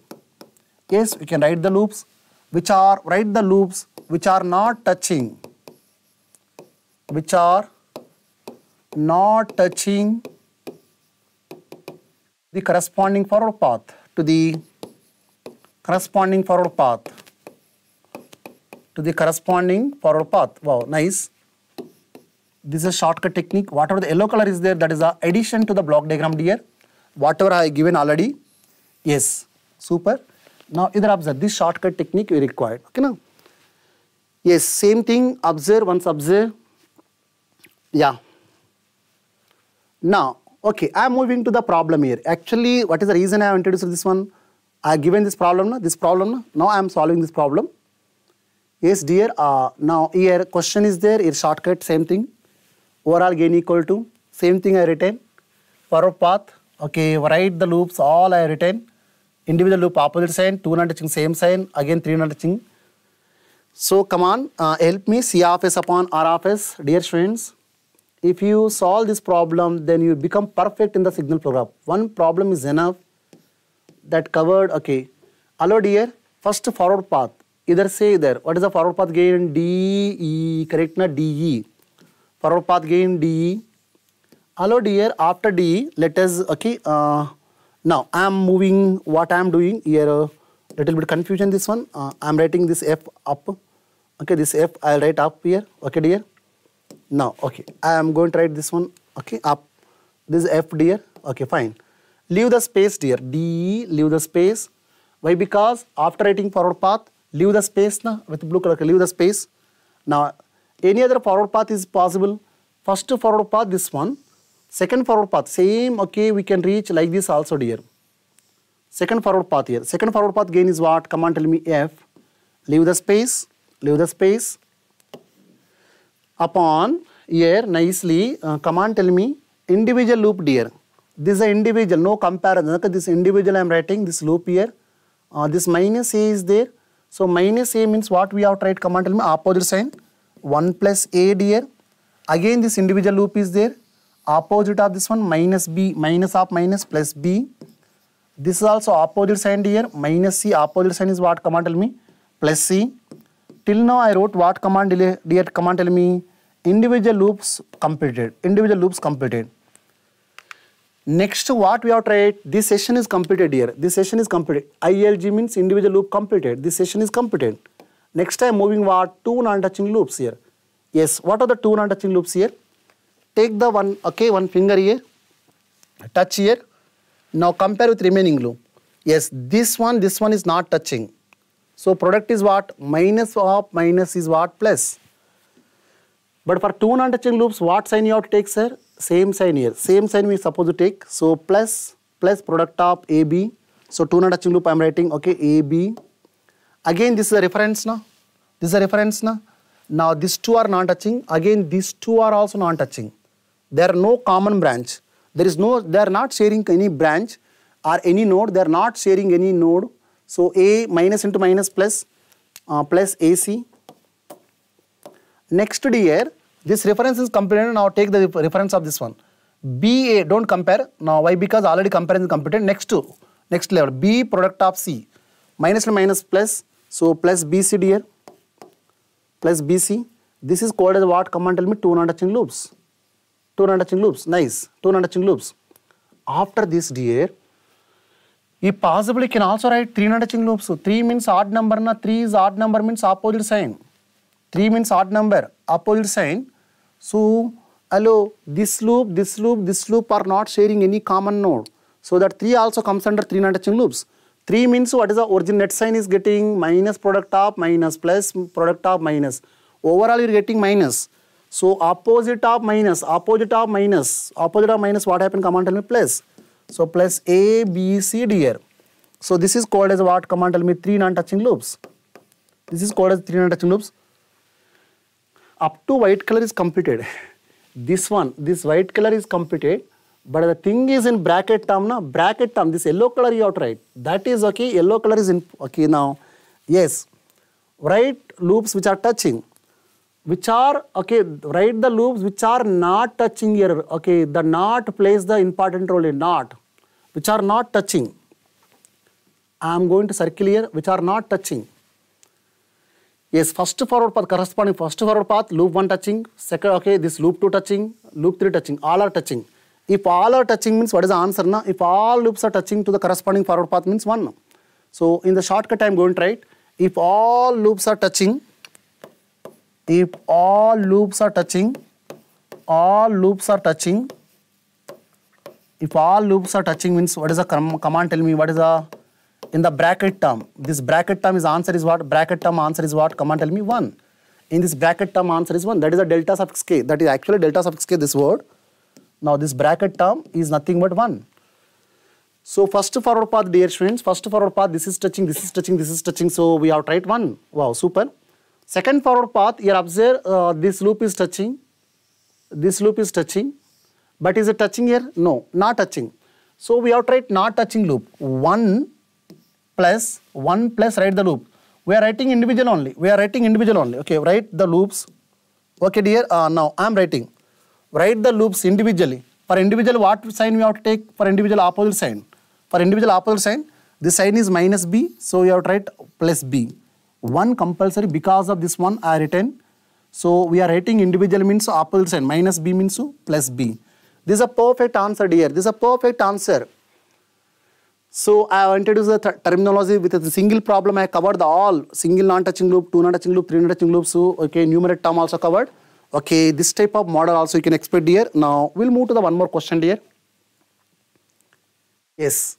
Speaker 1: Yes you can write the loops which are write the loops which are not touching which are not touching the corresponding forward path to the corresponding forward path to the corresponding forward path. Wow, nice. This is a shortcut technique. Whatever the yellow color is there, that is a addition to the block diagram here. Whatever I given already. Yes, super. Now, either observe this shortcut technique we required. Okay, now. Yes, same thing, observe, once observe. Yeah. Now, okay, I am moving to the problem here. Actually, what is the reason I have introduced this one? I have given this problem, this problem, now I am solving this problem. Yes, dear, uh, now here question is there, here shortcut, same thing. Overall gain equal to, same thing I written. For path, okay, write the loops, all I written. Individual loop opposite sign, two not thing. same sign, again three not thing. So come on, uh, help me, C of S upon R of S, dear students. If you solve this problem, then you become perfect in the signal program. One problem is enough that covered, okay, allowed here, first forward path, either say there, what is the forward path gain? DE, correct na, DE. Forward path gain DE. Allowed here, after DE, let us, okay, uh, now I am moving, what I am doing here, uh, little bit confusion this one, uh, I am writing this F up, okay, this F I will write up here, okay dear. Now, okay, I am going to write this one, okay, up, this F dear, okay, fine. Leave the space dear. DE, leave the space. Why? Because after writing forward path, leave the space na, with blue color, leave the space. Now, any other forward path is possible. First forward path, this one. Second forward path, same, okay, we can reach like this also dear. Second forward path here. Second forward path gain is what? Come on, tell me F. Leave the space, leave the space. Upon here, nicely, uh, come on, tell me individual loop dear this is an individual, no comparison. Okay, this individual I am writing, this loop here. Uh, this minus a is there. So minus a means what we have tried command me, opposite sign. 1 plus a here. Again this individual loop is there. Opposite of this one, minus b, minus of minus plus b. This is also opposite sign here. Minus c, opposite sign is what command tell me? Plus c. Till now I wrote what command dear command tell me? Individual loops completed. Individual loops completed. Next to what we have tried, this session is completed here. This session is completed. ILG means individual loop completed. This session is completed. Next time moving what? Two non-touching loops here. Yes, what are the two non-touching loops here? Take the one, okay, one finger here. Touch here. Now compare with remaining loop. Yes, this one, this one is not touching. So product is what? Minus of minus is what? Plus. But for two non-touching loops, what sign you have to take, sir? same sign here. Same sign we supposed to take. So plus plus product of AB. So two not touching loop I am writing. Okay, AB. Again this is a reference now. This is a reference now. Now these two are not touching. Again these two are also not touching. There are no common branch. There is no. They are not sharing any branch or any node. They are not sharing any node. So A minus into minus plus, uh, plus AC. Next here this reference is completed. Now take the reference of this one. BA, don't compare. Now why? Because already comparison completed. Next to, next level. B product of C. Minus to minus plus. So plus BC here. Plus BC. This is called as what? Come tell me. Two non-touching loops. Two non-touching loops. Nice. Two non-touching loops. After this, dear, you possibly can also write three non-touching loops. So three means odd number. Na three is odd number means opposite sign. 3 means odd number, opposite sign. So, allow this loop, this loop, this loop are not sharing any common node. So that 3 also comes under 3 non touching loops. 3 means what is the origin net sign is getting minus product of minus plus product of minus. Overall you are getting minus. So opposite of minus, opposite of minus, opposite of minus what happened command tell me plus. So plus A, B, C, D here. So this is called as what command tell me 3 non-touching loops. This is called as 3 non-touching loops up to white color is completed. This one, this white color is completed. but the thing is in bracket term, na, bracket term, this yellow color you have to write. That is okay, yellow color is in, okay now. Yes, write loops which are touching. Which are, okay, write the loops which are not touching here. Okay, the not plays the important role in not, which are not touching. I am going to circle here, which are not touching. Yes, first forward path corresponding first forward path, loop 1 touching, second, okay, this loop 2 touching, loop 3 touching, all are touching. If all are touching means what is the answer? Na? If all loops are touching to the corresponding forward path means 1. So, in the shortcut I am going to write, if all loops are touching, if all loops are touching, all loops are touching, if all loops are touching means what is the command tell me what is the in the bracket term. This bracket term is answer is what? Bracket term answer is what? Come on, tell me 1. In this bracket term answer is 1. That is a delta suffix k. That is actually delta suffix k, this word. Now this bracket term is nothing but 1. So first forward path, dear students, first forward path, this is touching, this is touching, this is touching. So we have tried 1. Wow, super. Second forward path, here observe uh, this loop is touching, this loop is touching. But is it touching here? No, not touching. So we have tried not touching loop. 1 plus 1 plus write the loop. We are writing individual only. We are writing individual only. Okay, write the loops. Okay, dear. Uh, now I am writing. Write the loops individually. For individual, what sign we have to take? For individual, opposite sign. For individual opposite sign, this sign is minus b. So you have to write plus b. 1 compulsory because of this one I written. So we are writing individual means opposite sign. Minus b means plus b. This is a perfect answer, dear. This is a perfect answer. So I introduced the terminology with a single problem. I covered the all single non-touching loop, two non-touching loop, three non-touching loops. So okay, numeric term also covered. Okay, this type of model also you can expect here. Now we'll move to the one more question here. Yes,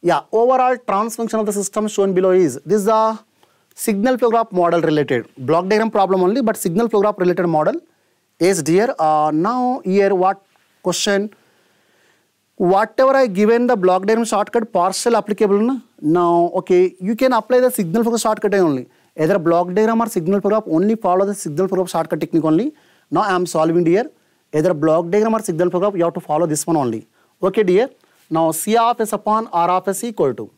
Speaker 1: yeah. Overall trans function of the system shown below is this is a signal flow graph model related block diagram problem only, but signal flow graph related model. Yes, dear. Uh, now here what question? whatever I given the block diagram shortcut partial applicable na? now okay you can apply the signal flow shortcut only either block diagram or signal flow graph only follow the signal flow graph shortcut technique only now I am solving here either block diagram or signal flow graph you have to follow this one only okay dear now C of S upon R of S equal to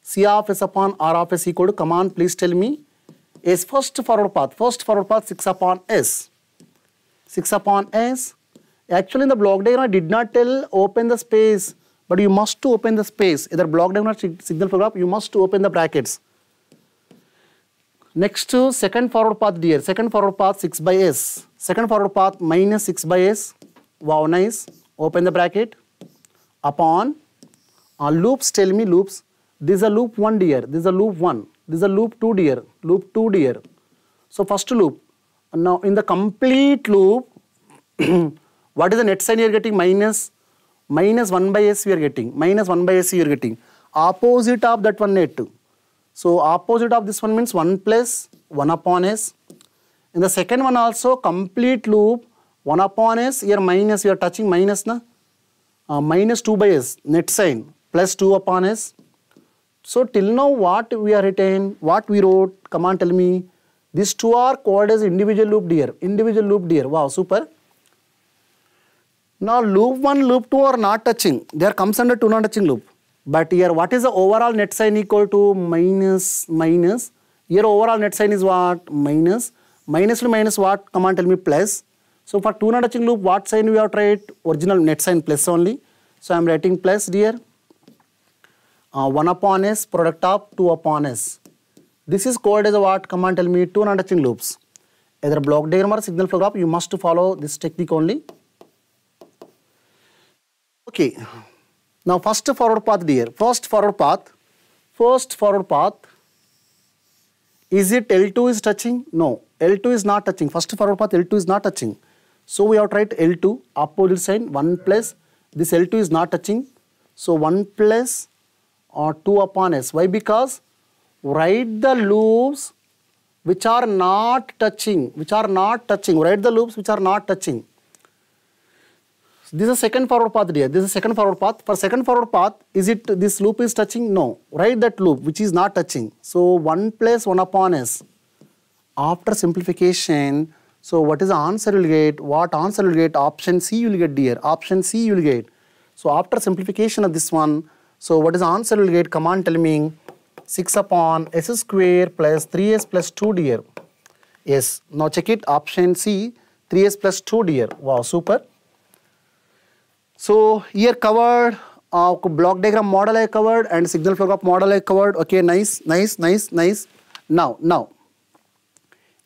Speaker 1: C of S upon R of S equal to come on please tell me is first forward path first forward path 6 upon S 6 upon S Actually, in the block diagram, I did not tell open the space, but you must to open the space. Either block diagram or signal flow graph, you must to open the brackets. Next to second forward path, dear. Second forward path, 6 by S. Second forward path, minus 6 by S. Wow, nice. Open the bracket. Upon. Uh, loops, tell me loops. This is a loop 1, dear. This is a loop 1. This is a loop 2, dear. Loop 2, dear. So, first loop. Now, in the complete loop, What is the net sign you are getting? Minus, minus 1 by s we are getting. Minus 1 by s you are getting. Opposite of that one net. So opposite of this one means 1 plus 1 upon s. In the second one also complete loop 1 upon s here minus you are touching minus na. Uh, minus 2 by s net sign plus 2 upon s. So till now what we are written, what we wrote, come on tell me. These two are called as individual loop dear, individual loop dear. Wow, super. Now loop 1, loop 2 are not touching. They are comes under 2 not touching loop. But here what is the overall net sign equal to minus minus. Here overall net sign is what? Minus. Minus to minus what? Come on tell me plus. So for 2 not touching loop what sign we have tried? Original net sign plus only. So I am writing plus here. Uh, 1 upon s product of 2 upon s. This is called as a what? Come on tell me 2 non-touching loops. Either block diagram or signal flow graph you must follow this technique only. Okay. Now, first forward path dear. First forward path. First forward path. Is it L2 is touching? No. L2 is not touching. First forward path L2 is not touching. So, we have tried L2. Opposite sign 1 plus. This L2 is not touching. So, 1 plus or uh, 2 upon S. Why? Because write the loops which are not touching. Which are not touching. Write the loops which are not touching. This is a second forward path here. This is a second forward path. For second forward path, is it this loop is touching? No. Write that loop which is not touching. So 1 plus 1 upon s. After simplification, so what is the answer you will get? What answer you will get? Option C you will get dear. Option C you will get. So after simplification of this one, so what is the answer you will get? Come on, tell me. 6 upon s square plus 3s plus 2 dear. Yes. Now check it. Option C. 3s plus 2 dear. Wow, super. So here covered, uh, block diagram model I covered and signal flow graph model I covered. Okay, nice, nice, nice, nice. Now, now,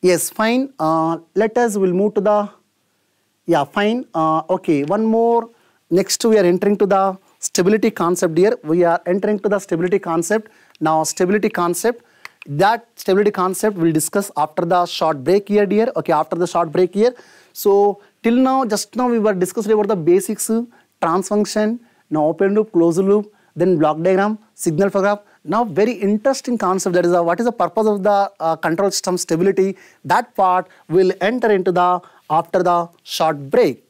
Speaker 1: yes, fine. Uh, let us, we'll move to the, yeah, fine. Uh, okay, one more. Next, we are entering to the stability concept here. We are entering to the stability concept. Now, stability concept, that stability concept we'll discuss after the short break here, dear. Okay, after the short break here. So, till now, just now we were discussing about the basics trans function, now open loop, closed loop, then block diagram, signal flow graph. Now very interesting concept that is uh, what is the purpose of the uh, control system stability. That part will enter into the after the short break.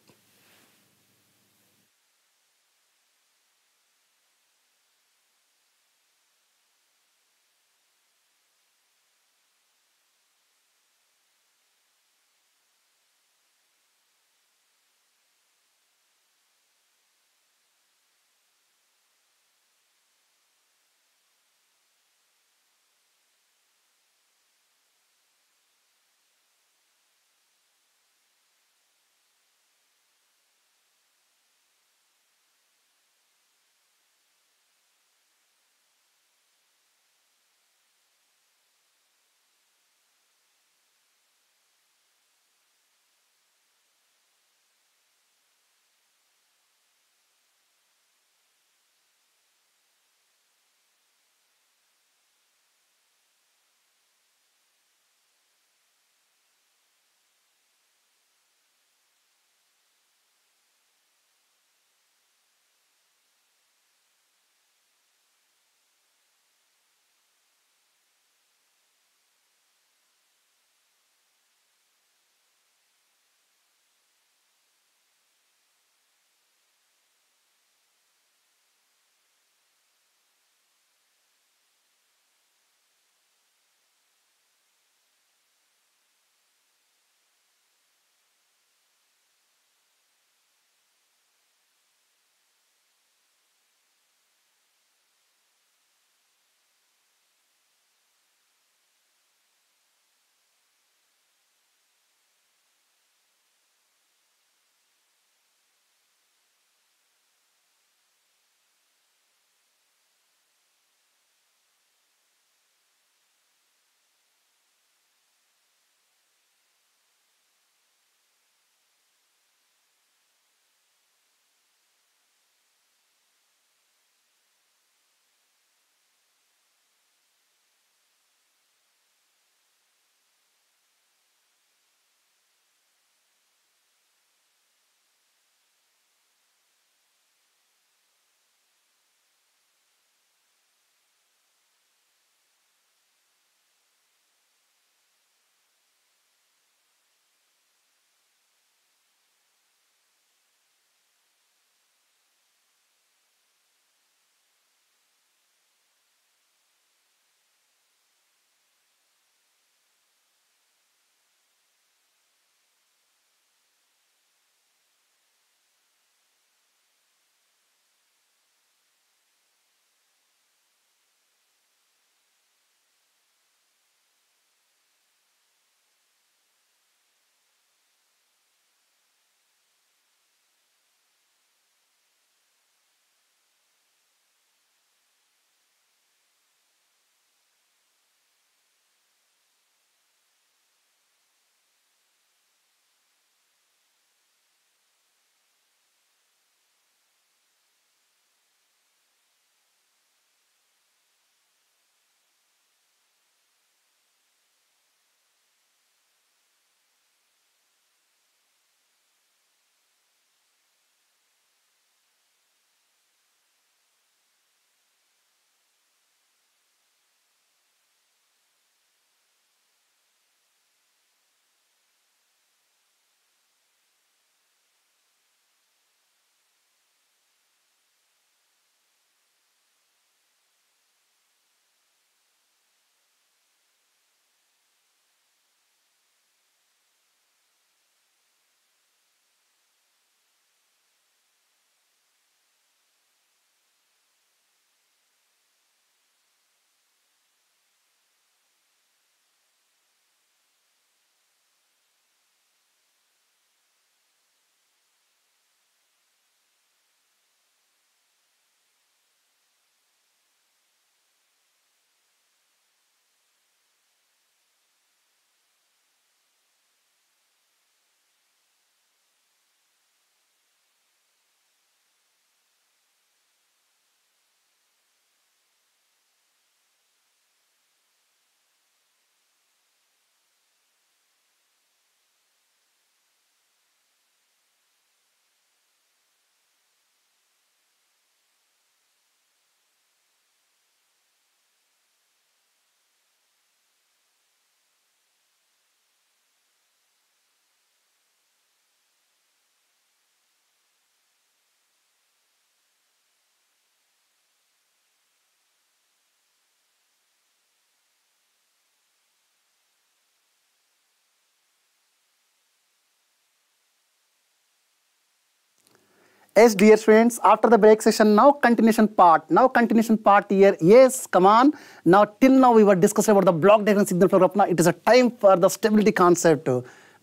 Speaker 1: Yes, dear friends, after the break session, now continuation part. Now continuation part here. Yes, come on. Now till now we were discussing about the block diagram signal flow graph. Now it is a time for the stability concept.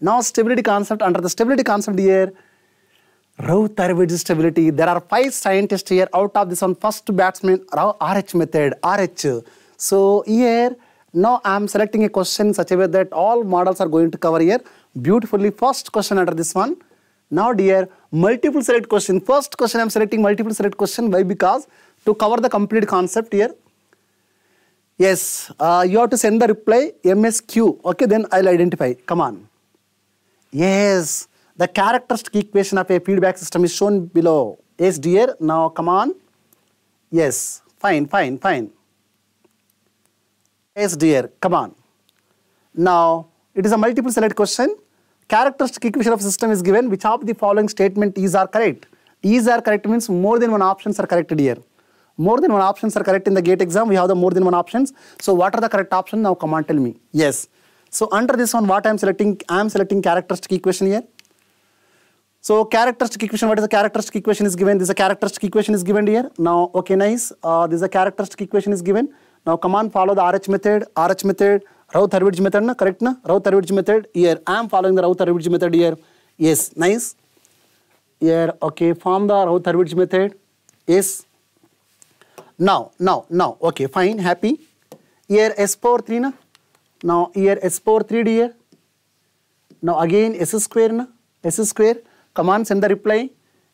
Speaker 1: Now stability concept, under the stability concept here, Rao Tharvidge stability. There are five scientists here out of this one, first batsman, Rao RH method, RH. So here, now I am selecting a question such a way that all models are going to cover here. Beautifully, first question under this one. Now dear, multiple select question. First question I am selecting multiple select question. Why? Because to cover the complete concept here. Yes, uh, you have to send the reply MSQ. Okay, then I'll identify. Come on. Yes, the characteristic equation of a feedback system is shown below. Yes, dear. Now, come on. Yes, fine, fine, fine. Yes, dear. Come on. Now, it is a multiple select question characteristic equation of system is given which of the following statement is are correct. Is are correct means more than one options are corrected here. More than one options are correct in the gate exam. We have the more than one options. So what are the correct options? Now come on tell me. Yes. So under this one what I am selecting? I am selecting characteristic equation here. So characteristic equation, what is the characteristic equation is given? This is a characteristic equation is given here. Now, okay, nice. Uh, this is a characteristic equation is given. Now, come on, follow the RH method, RH method, Rao hurwitz method, na? correct? Na? Raoult-Hurwitz method here. I am following the Rao hurwitz method here. Yes, nice. Here, okay, form the Rao hurwitz method. Yes. Now, now, now, okay, fine, happy. Here 3, na? Now, here 3, dear. Now, again S square, na? S square. Come on, send the reply.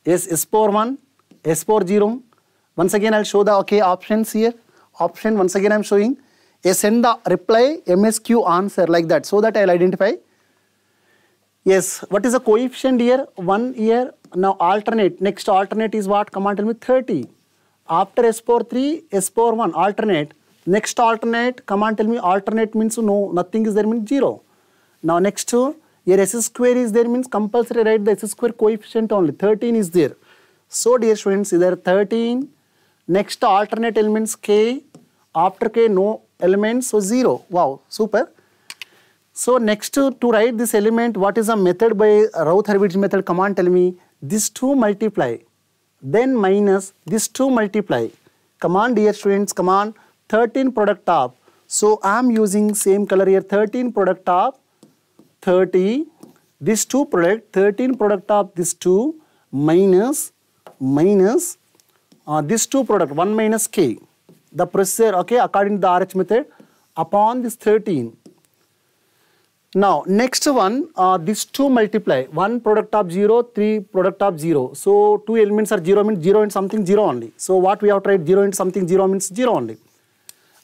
Speaker 1: Yes, 1, S41, 0. Once again, I'll show the okay options here. Option, once again, I'm showing. a send the reply MSQ answer like that so that I'll identify. Yes, what is the coefficient here? 1 here. Now alternate. Next alternate is what? Command tell me 30. After S 4 3, S four 1 alternate. Next alternate, command tell me alternate means no, nothing is there means 0. Now next to here S square is there means compulsory write the S square coefficient only. 13 is there. So dear students, there 13. Next alternate elements K. After K, no elements, so 0. Wow, super. So next to, to write this element, what is a method by Routh hurwitz method command tell me, this two multiply, then minus this two multiply. Command dear students, command 13 product of. So I am using same color here, 13 product of 30, this two product, 13 product of this two minus, minus uh, two product, 1 minus k the pressure, okay, according to the RH method, upon this 13. Now, next one, uh, these two multiply. One product of 0, three product of 0. So, two elements are 0 means 0 and something 0 only. So, what we have tried 0 and something 0 means 0 only.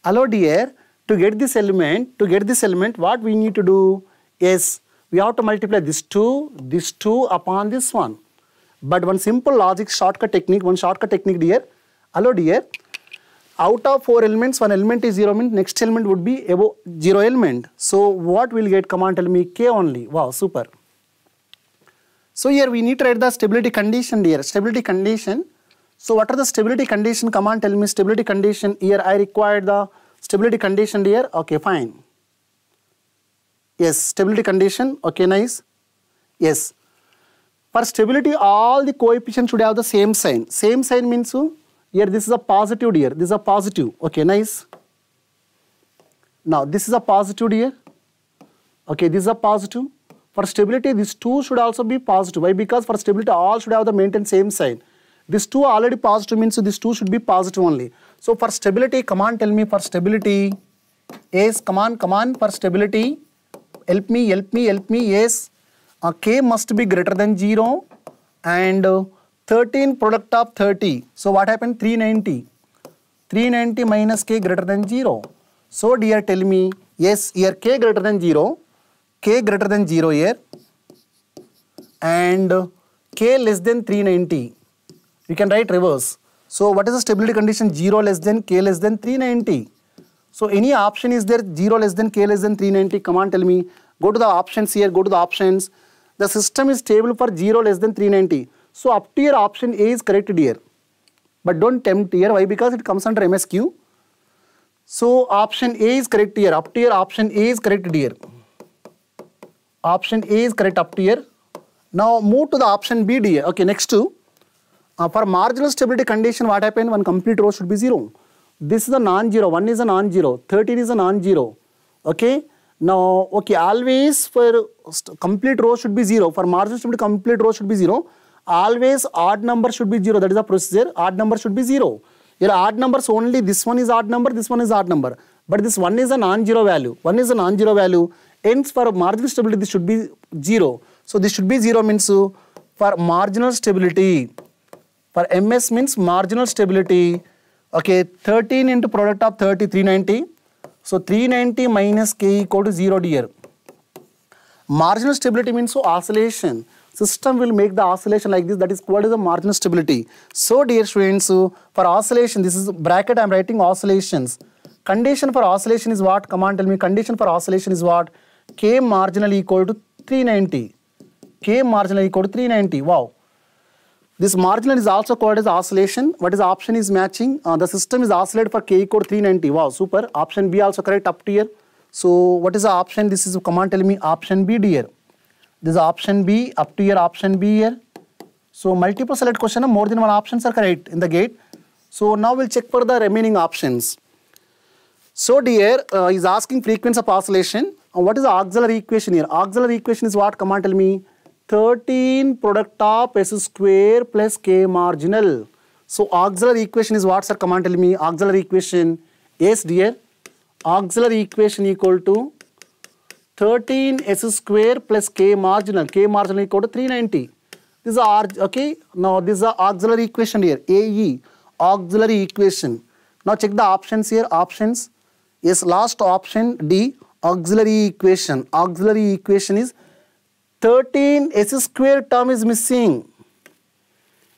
Speaker 1: Allowed here, to get this element, to get this element, what we need to do is, we have to multiply this 2, this 2 upon this 1. But one simple logic shortcut technique, one shortcut technique here, allowed here, out of four elements, one element is zero element, next element would be above zero element. So what will get? Command tell me K only. Wow, super. So here we need to write the stability condition here. Stability condition. So what are the stability condition? Command tell me stability condition here. I require the stability condition here. Okay, fine. Yes, stability condition. Okay, nice. Yes. For stability, all the coefficients should have the same sign. Same sign means who? So here this is a positive here. This is a positive. Okay, nice. Now this is a positive here. Okay, this is a positive. For stability, these two should also be positive. Why? Because for stability, all should have the maintain same sign. This two already positive means so these two should be positive only. So for stability, come on, tell me for stability. Yes, come on, come on, for stability. Help me, help me, help me, yes. Uh, K must be greater than 0 and uh, 13 product of 30. So what happened? 390. 390 minus k greater than 0. So dear tell me, yes, here k greater than 0, k greater than 0 here and k less than 390. We can write reverse. So what is the stability condition? 0 less than k less than 390. So any option is there 0 less than k less than 390? Come on, tell me. Go to the options here, go to the options. The system is stable for 0 less than 390. So up here, option A is corrected here. But don't tempt here. Why? Because it comes under MSQ. So option A is correct here. Up here, option A is corrected here. Option A is correct up here. Now move to the option B here. Okay, next two. Uh, for marginal stability condition, what happened? One complete row should be zero. This is a non-zero. One is a non-zero. Thirteen is a non-zero. Okay. Now, okay, always for complete row should be zero. For marginal stability, complete row should be zero always odd number should be 0. That is the procedure. Odd number should be 0. Here odd numbers only this one is odd number, this one is odd number. But this one is a non-zero value. One is a non-zero value. Hence for marginal stability this should be 0. So this should be 0 means for marginal stability. For MS means marginal stability. Okay, 13 into product of 30, 390. So 390 minus k equal to 0 dear. Marginal stability means so oscillation system will make the oscillation like this. That is called as the marginal stability. So dear students, for oscillation, this is bracket I am writing oscillations. Condition for oscillation is what? Come on, tell me. Condition for oscillation is what? K marginal equal to 390. K marginal equal to 390. Wow. This marginal is also called as oscillation. What is option is matching? Uh, the system is oscillated for K equal to 390. Wow, super. Option B also correct up to here. So what is the option? This is, come on, tell me option B dear. This option B, up to your option B here. So multiple select question, more than one options are correct in the gate. So now we'll check for the remaining options. So dear, uh, is asking frequency of oscillation. Uh, what is the auxiliary equation here? Auxiliary equation is what? Come on, tell me. 13 product of S square plus K marginal. So auxiliary equation is what, sir? Come on, tell me. Auxiliary equation. Yes, dear. Auxiliary equation equal to 13 s square plus k marginal. k marginal equal to 390. This is R, okay. Now, this is the auxiliary equation here. AE, auxiliary equation. Now, check the options here. Options. Yes, last option D, auxiliary equation. Auxiliary equation is 13 s square term is missing.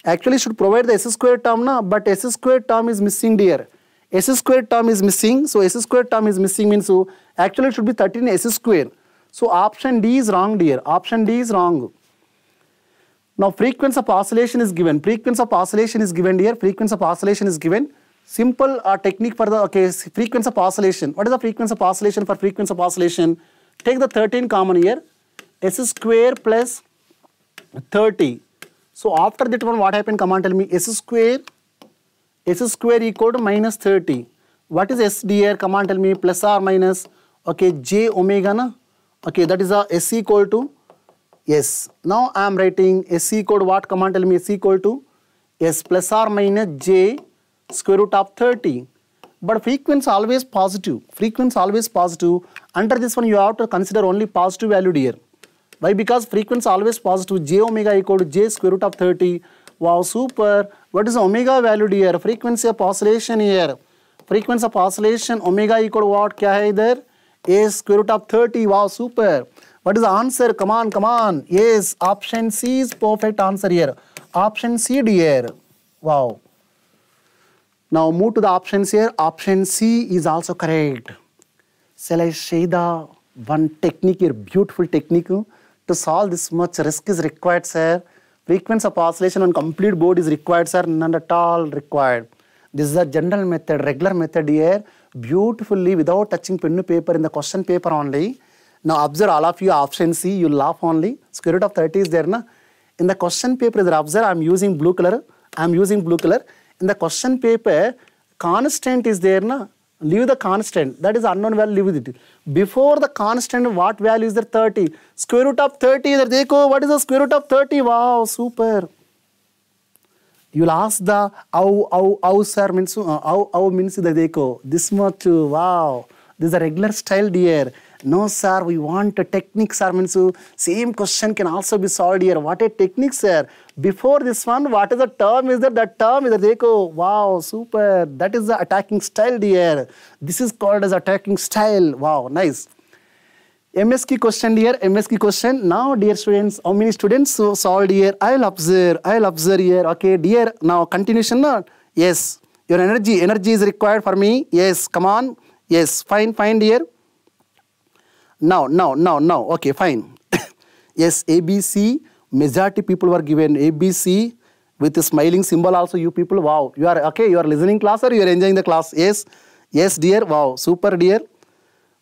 Speaker 1: Actually, should provide the s square term, na, but s square term is missing here. s square term is missing. So s square term is missing means so actually it should be 13 s square. So option D is wrong dear. Option D is wrong. Now frequency of oscillation is given. Frequency of oscillation is given here. Frequency of oscillation is given. Simple uh, technique for the okay frequency of oscillation. What is the frequency of oscillation for frequency of oscillation? Take the 13 common here. S square plus 30. So after that one what happened? Come on tell me. S square s square equal to minus 30. What is SDR? Come on, tell me plus or minus. Okay, j omega na. Okay, that is a s equal to s. Now I am writing s equal to what? Come on, tell me s equal to s plus or minus j square root of 30. But frequency always positive. Frequency always positive. Under this one, you have to consider only positive value here. Why? Because frequency always positive. j omega equal to j square root of 30. wow super. What is the omega value here? Frequency of oscillation here. Frequency of oscillation omega equal to what? Kya hai idhar? A square root of 30. Wow super. What is the answer? Come on, come on. Yes, option C is perfect answer here. Option C dear. Wow. Now move to the options here. Option C is also correct. Shall I say the one technique here, beautiful technique to solve this much risk is required, sir. Frequency of oscillation on complete board is required, sir, none at all required. This is a general method, regular method here, beautifully without touching pen paper in the question paper only. Now observe all of you option C, you laugh only. Square root of 30 is there, na? In the question paper, there, observe I am using blue color, I am using blue color. In the question paper, constant is there, na? Leave the constant. That is unknown value. Leave it. Before the constant, what value is there? 30. Square root of 30. There they What is the square root of 30? Wow, super. You'll ask the how, how, how, sir means, how, uh, how means the deko. This much, wow. This is a regular style, dear. No, sir, we want a technique, sir. Means uh, same question can also be solved here. What a technique, sir. Before this one, what is the term? Is that the term? Is that they go, wow, super. That is the attacking style, dear. This is called as attacking style. Wow, nice. MSK question, dear. MSK question. Now, dear students, how many students so solved here? I'll observe. I'll observe here. Okay, dear. Now, continuation, not? Yes. Your energy. Energy is required for me. Yes. Come on. Yes. Fine, fine, dear. Now, now, now, now, okay, fine. yes, ABC, majority people were given ABC with a smiling symbol also, you people, wow. You are, okay, you are listening class or you are enjoying the class? Yes, yes, dear, wow, super, dear.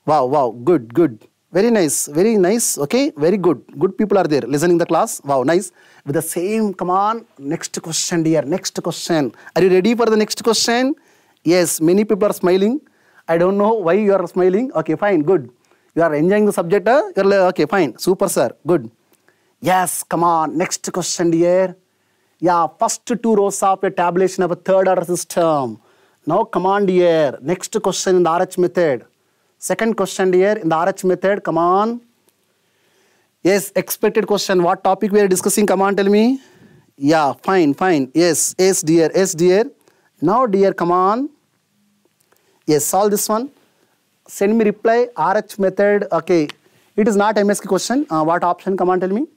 Speaker 1: Wow, wow, good, good. Very nice, very nice, okay, very good. Good people are there listening the class. Wow, nice. With the same, come on, next question, dear, next question. Are you ready for the next question? Yes, many people are smiling. I don't know why you are smiling. Okay, fine, good. You are enjoying the subject, huh? You're like, okay, fine, super sir, good. Yes, come on, next question, dear. Yeah, first two rows of a tabulation of a third order system. Now, come on dear Next question in the RH method. Second question dear in the RH method. Come on. Yes, expected question. What topic we are discussing? Come on, tell me. Yeah, fine, fine. Yes, yes, dear, yes, dear. Now, dear, come on. Yes, solve this one. send me reply RH method. Okay, it is not MSQ question. Uh, what option? Come on, tell me.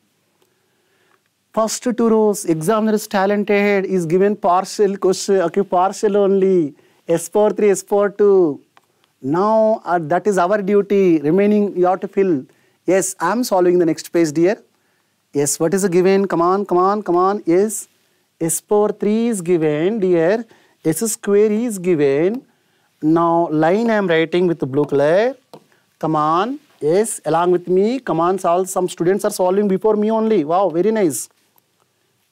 Speaker 1: First two rows, examiner is talented, is given partial question, okay, partial only, S4, 3, S4, 2. Now, uh, that is our duty, remaining you have to fill. Yes, I am solving the next page, dear. Yes, what is given? Come on, come on, come on. Yes, S4, 3 is given, dear. S square is given. Now line I am writing with blue color. Come on. Yes, along with me. Come on, solve. Some students are solving before me only. Wow, very nice.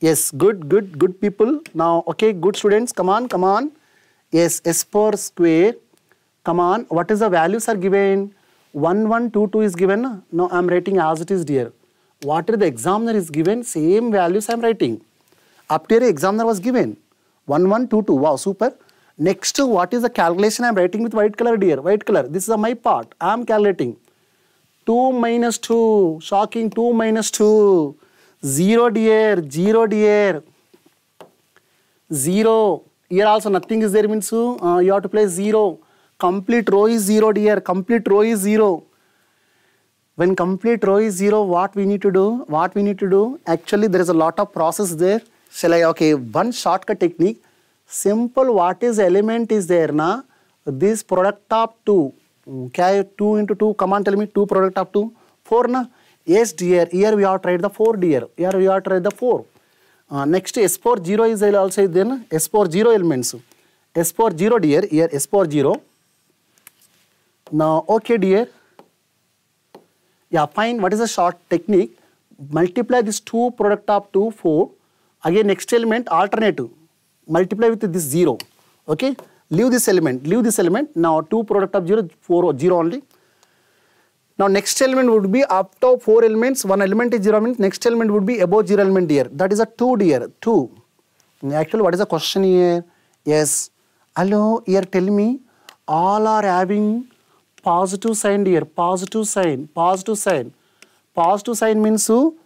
Speaker 1: Yes, good, good, good people. Now, okay, good students. Come on, come on. Yes, S per square. Come on. What is the values are given? 1122 is given. Now, I am writing as it is dear. What the examiner is given, same values I am writing. Up here, examiner was given. 1122. Wow, super. Next, to what is the calculation I am writing with white color, dear? White color. This is my part. I am calculating. 2 minus 2. Shocking. 2 minus 2. 0, dear. 0, dear. 0. Here also nothing is there means uh, you have to place 0. Complete row is 0, dear. Complete row is 0. When complete row is 0, what we need to do? What we need to do? Actually, there is a lot of process there. Shall I? Okay, one shortcut technique simple what is element is there na this product of 2 kya 2 into 2 come on tell me 2 product of 2 4 na yes dear here we have tried the 4 dear here we have tried the 4 uh, next s4 0 is also then s4 0 elements s4 0 dear here s4 0 now okay dear yeah fine what is the short technique multiply this 2 product of 2 4 again next element alternative multiply with this 0. Okay, leave this element, leave this element. Now 2 product of 0, 4, 0 only. Now next element would be up to 4 elements, 1 element is 0 element, next element would be above 0 element here. That is a 2 dear, 2. Actually what is the question here? Yes, hello here tell me all are having positive sign here, positive sign, positive sign. Positive sign means who?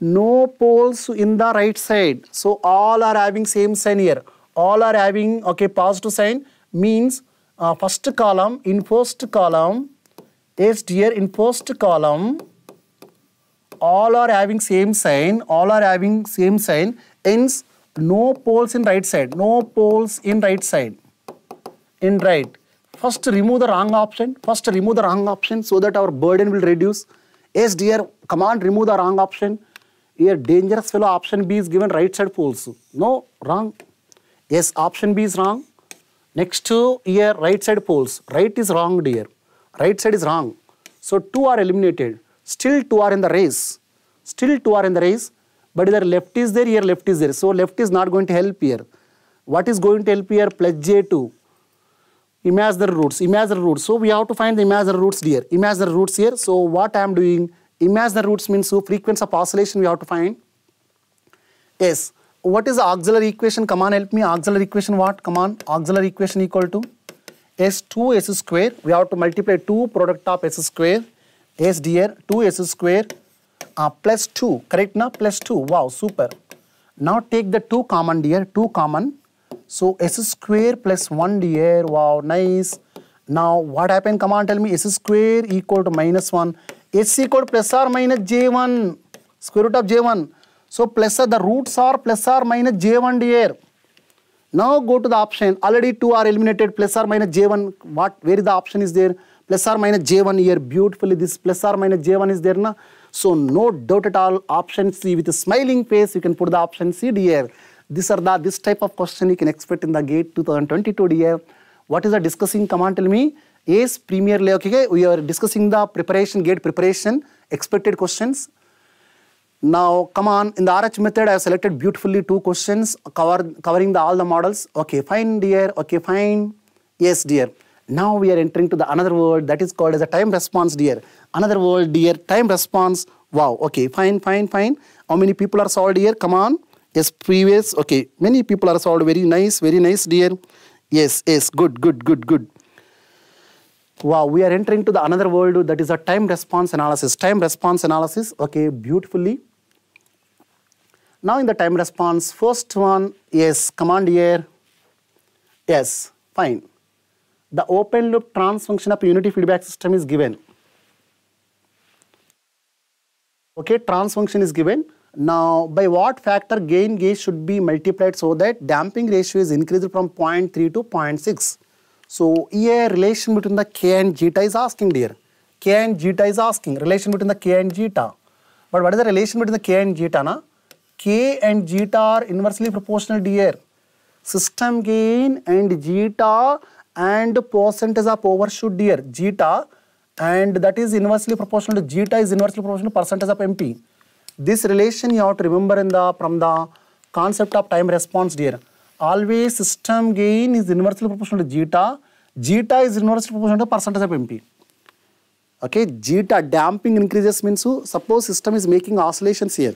Speaker 1: no poles in the right side. So all are having same sign here. All are having okay positive sign means uh, first column in first column is here in first column all are having same sign all are having same sign hence no poles in right side no poles in right side in right first remove the wrong option first remove the wrong option so that our burden will reduce yes dear remove the wrong option here dangerous fellow option B is given right side poles. No, wrong. Yes, option B is wrong. Next to here right side poles. Right is wrong here. Right side is wrong. So two are eliminated. Still two are in the race. Still two are in the race. But either left is there, here left is there. So left is not going to help here. What is going to help here? Plus J2 imaginary roots, imaginary roots. So we have to find the imaginary roots here, imaginary roots here. So what I am doing, Imaginary roots means so frequency of oscillation we have to find. Yes. What is the auxiliary equation? Come on, help me. Auxiliary equation what? Come on. Auxiliary equation equal to S2 S square. We have to multiply 2 product of S square. S dear 2 S square uh, plus 2. Correct na? Plus 2. Wow, super. Now take the 2 common dear. 2 common. So S square plus 1 dear. Wow, nice. Now what happened? Come on, tell me. S square equal to minus 1 HC code plus R minus J1, square root of J1. So plus R the roots are plus R minus J1 here. Now go to the option. Already two are eliminated. Plus R minus J1. What? Where is the option is there? Plus R minus J1 here. Beautifully this plus R minus J1 is there na. So no doubt at all. Option C with a smiling face. You can put the option C here. These are the this type of question you can expect in the gate 2022 dear. What is the discussing? Come on, tell me. Yes, Premier Layer, okay, we are discussing the preparation, gate preparation, expected questions. Now, come on, in the RH method, I have selected beautifully two questions cover, covering all the models. Okay, fine, dear. Okay, fine. Yes, dear. Now we are entering to the another world that is called as a time response, dear. Another world, dear. Time response. Wow. Okay, fine, fine, fine. How many people are solved here? Come on. Yes, previous. Okay, many people are solved. Very nice, very nice, dear. Yes, yes, good, good, good, good wow, we are entering to the another world that is a time response analysis. Time response analysis, okay, beautifully. Now in the time response, first one, yes, command here, yes, fine. The open loop trans function of unity feedback system is given. Okay, trans function is given. Now, by what factor gain gauge should be multiplied so that damping ratio is increased from 0.3 to 0.6? So here relation between the k and zeta is asking dear. K and zeta is asking relation between the k and zeta. But what is the relation between the k and zeta na? K and zeta are inversely proportional dear. System gain and zeta and percentage of overshoot dear. Zeta and that is inversely proportional to zeta is inversely proportional to percentage of MP. This relation you have to remember in the from the concept of time response dear always system gain is inversely proportional to zeta. Zeta is inversely proportional to percentage of MP. Okay, zeta damping increases means suppose system is making oscillations here.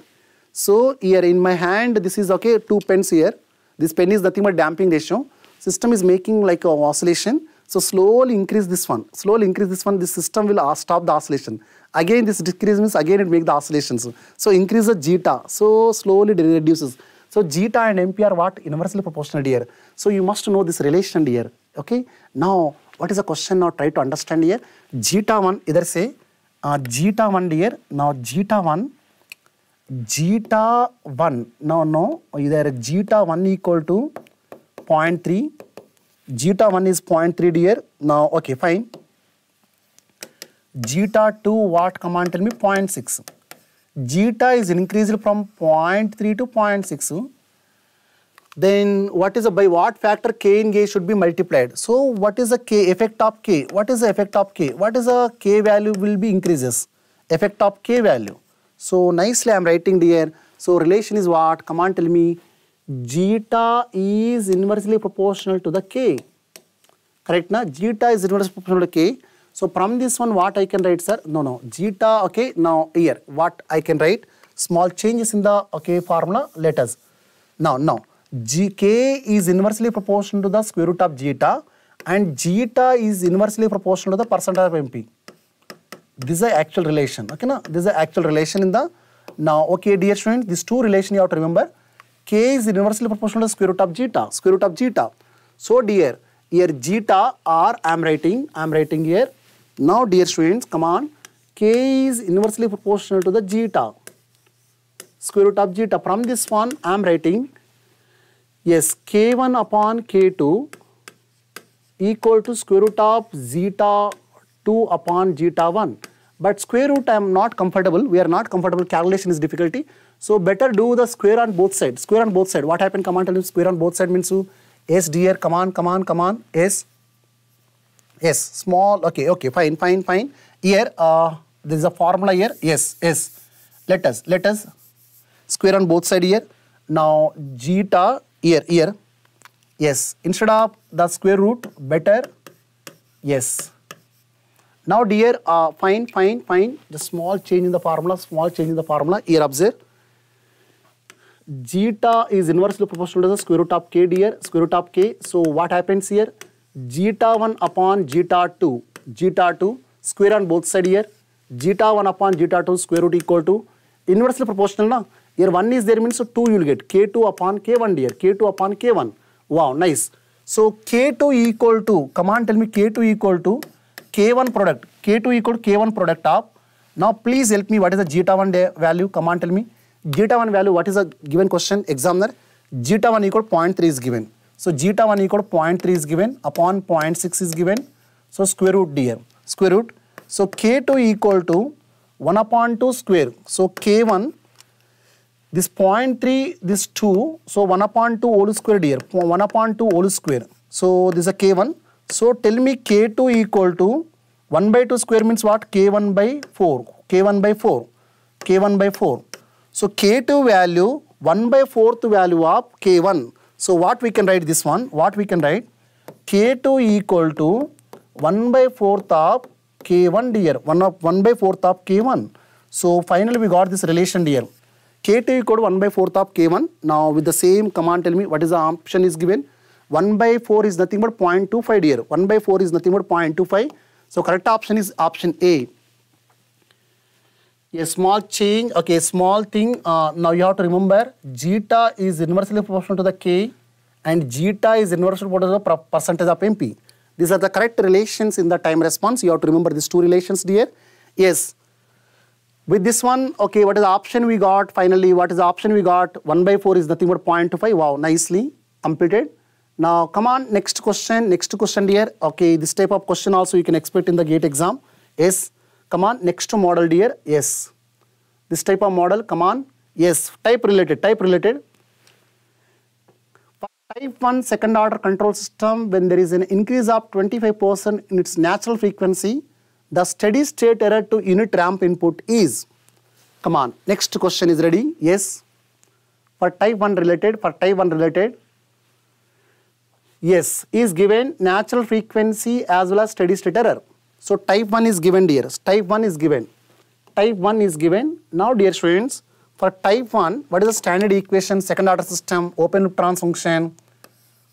Speaker 1: So here in my hand, this is okay, two pens here. This pen is nothing but damping ratio. System is making like a oscillation. So slowly increase this one, slowly increase this one, this system will uh, stop the oscillation. Again this decrease means again it make the oscillations. So increase the zeta, so slowly reduces. So zeta and MP are what? Inversely proportional here. So you must know this relation here. Okay. Now, what is the question now? Try to understand here. Zeta 1, either say uh, zeta 1 here. Now, zeta 1, zeta 1. Now, no, either zeta 1 equal to 0.3. Zeta 1 is 0.3 here. Now, okay, fine. Zeta 2 what command tell me? 0.6. zeta is increased from 0.3 to 0.6, then what is a, by what factor k in k should be multiplied. So what is the k effect of k? What is the effect of k? What is the k value will be increases? Effect of k value. So nicely I am writing here. So relation is what? Come on tell me. Zeta is inversely proportional to the k. Correct na? Zeta is inversely proportional to k. So from this one, what I can write, sir? No, no, zeta, okay, now here, what I can write? Small changes in the, okay, formula, let us. Now, now, gk is inversely proportional to the square root of zeta and zeta is inversely proportional to the percentile of MP. This is the actual relation, okay, now This is the actual relation in the, now, okay, dear student, these two relation you have to remember. k is inversely proportional to square root of zeta, square root of zeta. So, dear, here zeta r I am writing, I am writing here now, dear students, come on, k is inversely proportional to the zeta, square root of zeta. From this one, I am writing, yes, k1 upon k2 equal to square root of zeta 2 upon zeta 1. But square root I am not comfortable, we are not comfortable, calculation is difficulty. So better do the square on both sides, square on both sides. What happened, come on, tell me, square on both sides means you, yes dear, come on, come on, come on, yes. Yes, small, okay, okay, fine, fine, fine. Here, uh, there is a formula here. Yes, yes. Let us, let us square on both side here. Now, zeta here, here. Yes, instead of the square root, better. Yes. Now, dear, uh, fine, fine, fine. The small change in the formula, small change in the formula. Here, observe. Zeta is inversely proportional to the square root of k, dear. Square root of k. So, what happens here? zeta 1 upon zeta 2, zeta 2 square on both side here, zeta 1 upon zeta 2 square root equal to inversely proportional na. Here 1 is there means so 2 you will get k2 upon k1 here, k2 upon k1. Wow, nice. So k2 equal to, come on tell me k2 equal to k1 product, k2 equal to k1 product of, now please help me what is the zeta 1 value, come on tell me. Zeta 1 value, what is the given question examiner? Zeta 1 equal 0.3 is given. So zeta 1 equal to 0.3 is given upon 0.6 is given. So square root dm square root. So k2 equal to 1 upon 2 square. So k1 this 0.3 this 2 so 1 upon 2 whole square here. 1 upon 2 whole square. So this is a k1. So tell me k2 equal to 1 by 2 square means what k1 by 4 k1 by 4 k1 by 4. So k2 value 1 by 4th value of k1 so what we can write this one, what we can write K2 equal to 1 by 4th of K1 dear, 1 of 1 by 4th of K1. So finally we got this relation dear. K2 equal to 1 by 4th of K1. Now with the same command tell me what is the option is given. 1 by 4 is nothing but 0.25 dear. 1 by 4 is nothing but 0.25. So correct option is option A a small change, okay, small thing. Uh, now you have to remember zeta is inversely proportional to the k and zeta is inversely proportional to the percentage of MP. These are the correct relations in the time response. You have to remember these two relations, dear. Yes. With this one, okay, what is the option we got finally? What is the option we got? 1 by 4 is nothing but 0.25. Wow, nicely completed. Now, come on, next question. Next question, dear. Okay, this type of question also you can expect in the GATE exam. Yes come on next model dear yes this type of model come on yes type related type related type 1 second order control system when there is an increase of 25% in its natural frequency the steady state error to unit ramp input is come on next question is ready yes for type 1 related for type 1 related yes is given natural frequency as well as steady state error so type 1 is given dear. Type 1 is given. Type 1 is given. Now dear students, for type 1, what is the standard equation, second order system, open loop trans function?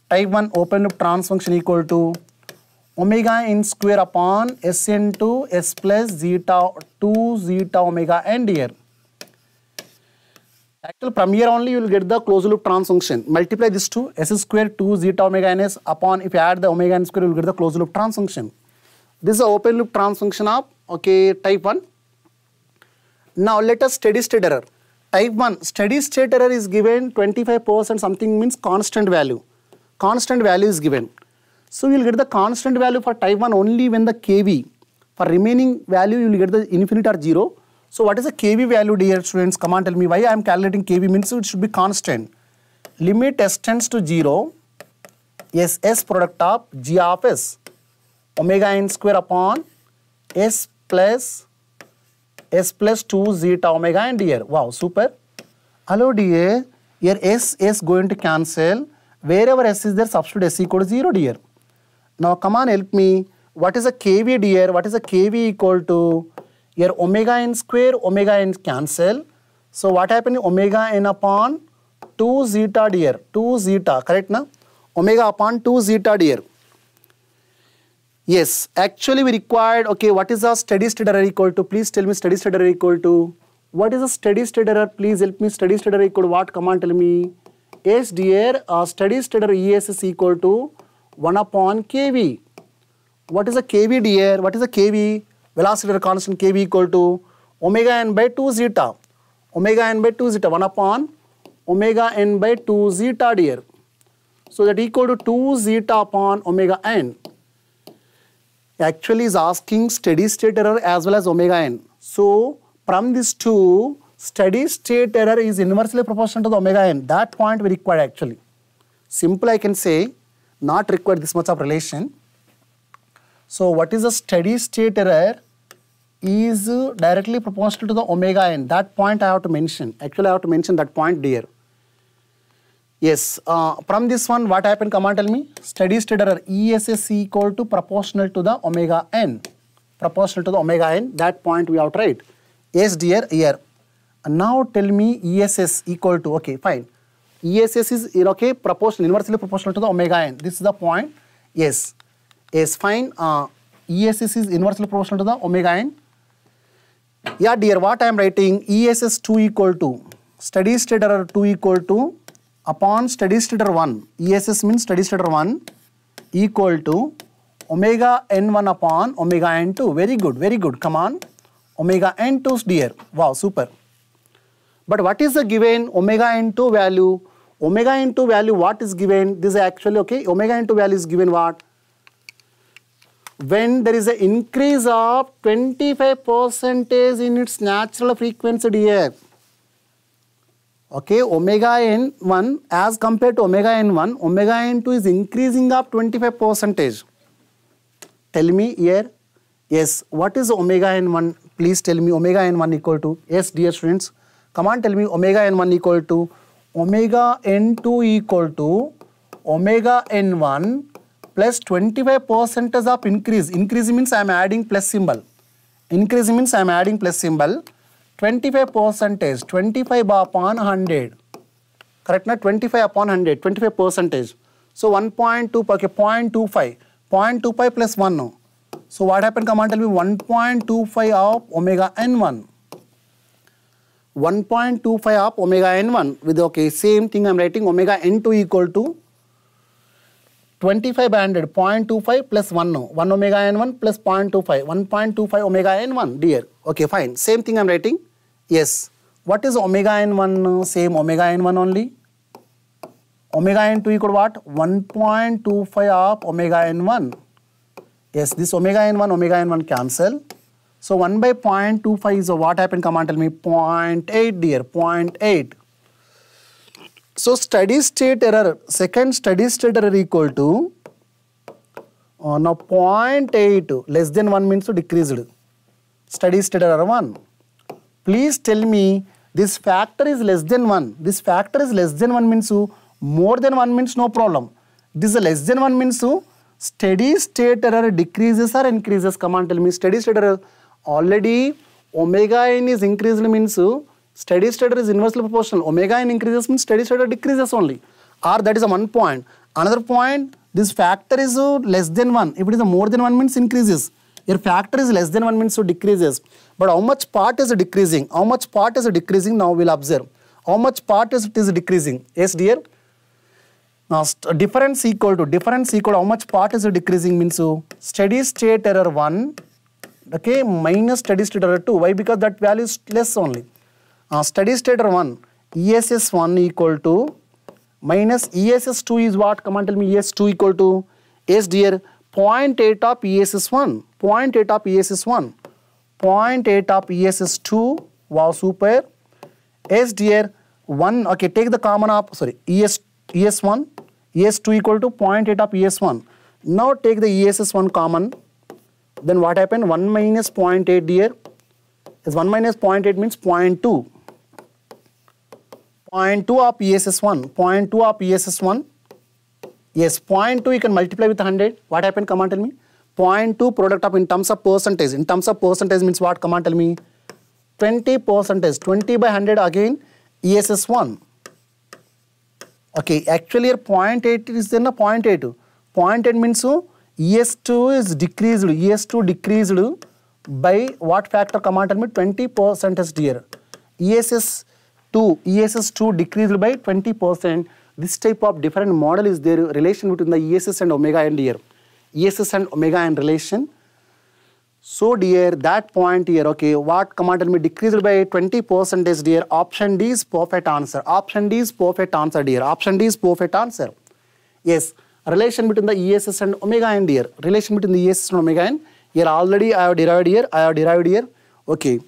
Speaker 1: Type 1 open loop trans function equal to omega n square upon s into s plus zeta 2 zeta omega n here. Actually, from here only you will get the closed loop trans function. Multiply this to s square 2 zeta omega n s upon if you add the omega n square you will get the closed loop trans function. This is open loop function, of okay type 1. Now let us steady state error. Type 1 steady state error is given 25% something means constant value. Constant value is given. So you will get the constant value for type 1 only when the kV for remaining value you will get the infinite or 0. So what is the kV value dear students? Come on tell me why I am calculating kV means it should be constant. Limit s tends to 0 Yes, s product of g of s omega n square upon s plus s plus 2 zeta omega and dr. Wow, super. Hello dr. Here s is going to cancel. Wherever s is there, substitute s equal to 0 dr. Now come on, help me. What is a kv dr? What is a kv equal to? Here omega n square, omega n cancel. So what happened? Omega n upon 2 zeta dr. 2 zeta, correct na? Omega upon 2 zeta dr. Yes, actually we required, okay, what is a steady state error equal to? Please tell me steady state error equal to. What is a steady state error? Please help me steady state error equal to what? Command tell me. Yes dear, uh, steady state error ES is equal to 1 upon KV. What is a KV dear? What is a KV? Velocity constant KV equal to omega n by 2 zeta. Omega n by 2 zeta 1 upon omega n by 2 zeta dear. So that equal to 2 zeta upon omega n actually is asking steady state error as well as omega n. So from these two, steady state error is inversely proportional to the omega n. That point we require actually. Simple I can say, not require this much of relation. So what is the steady state error is directly proportional to the omega n. That point I have to mention. Actually I have to mention that point dear. Yes, uh, from this one, what happened? Come on, tell me. Steady state error ESS equal to proportional to the omega n. Proportional to the omega n, that point we are right. Yes, dear, here. Now tell me ESS equal to, okay, fine. ESS is, okay, proportional, inversely proportional to the omega n. This is the point. Yes, yes, fine. Uh, ESS is inversely proportional to the omega n. Yeah, dear, what I am writing, ESS 2 equal to, steady state error 2 equal to upon steady state 1, ESS means steady state 1 equal to omega n1 upon omega n2. Very good, very good. Come on. Omega n2 dear. Wow, super. But what is the given omega n2 value? Omega n2 value what is given? This is actually okay. Omega n2 value is given what? When there is an increase of 25 percentage in its natural frequency dear okay omega n1 as compared to omega n1 omega n2 is increasing up 25 percentage tell me here yes what is omega n1 please tell me omega n1 equal to yes dear students come on tell me omega n1 equal to omega n2 equal to omega n1 plus 25 percentage of increase increase means i am adding plus symbol increase means i am adding plus symbol 25 percentage, 25 upon 100. Correct, na? 25 upon 100, 25 percentage. So 1.2, okay, 0.25. 0.25 plus 1 now. So what happened? Come on, tell me 1.25 of omega n1. 1.25 of omega n1 with okay, same thing I'm writing omega n2 equal to 25 0.25 plus 1 now. 1 omega n1 plus 0.25, 1.25 omega n1, dear. Okay, fine. Same thing I'm writing. Yes. What is omega n1? Uh, same omega n1 only. Omega n2 equal to what? 1.25 of omega n1. Yes, this omega n1, omega n1 cancel. So 1 by 0.25 is what happened? Come on, tell me. 0.8 dear, 0.8. So steady state error, second steady state error equal to uh, now 0.8 less than 1 means to decreased. Steady state error 1 please tell me this factor is less than 1. This factor is less than 1 means more than 1 means no problem. This is less than 1 means steady state error decreases or increases. Come on, tell me steady state error. Already omega n is increased means steady state error is inversely proportional. Omega n increases means steady state error decreases only. Or that is a one point. Another point, this factor is less than 1. If it is more than 1 means increases. Your factor is less than 1 means so decreases. But how much part is decreasing? How much part is decreasing? Now we'll observe. How much part is it is decreasing? Yes, dear? Now, difference equal to, difference equal how much part is decreasing means so steady state error 1, okay, minus steady state error 2. Why? Because that value is less only. Now, steady state error 1, ESS1 equal to minus ESS2 is what? Come on, tell me ES2 equal to. Yes, dear, 0.8 of ES is 1, 0.8 of ES is 1, 0.8 of ES is 2, wow super. S dear, 1, okay, take the common of, sorry, ES, ES1, ES2 equal to 0.8 of ES1. Now take the ESS1 common, then what happened? 1 minus 0.8 dear, is 1 minus 0.8 means 0.2. 0.2 of ESS1, 0.2 of ESS1 Yes, 0.2 you can multiply with 100. What happened? Come on, tell me. 0.2 product of in terms of percentage. In terms of percentage means what? Come on, tell me. 20 percentage. 20 by 100 again, ESS 1. Okay, actually your 0.8 is then a 0.8. 0.8 means so ES2 is decreased. ES2 decreased by what factor? Come on, tell me. 20 percentage dear. ESS2, ESS2 decreased by 20 percent this type of different model is the relation between the ESS and omega and here. ESS and omega and relation. So dear, that point here, okay, what command will be decreased by 20 percent? dear, option D is perfect answer. Option D is perfect answer dear, option D is perfect answer. Yes, relation between the ESS and omega and here, relation between the ESS and omega and here already I have derived here, I have derived here, okay.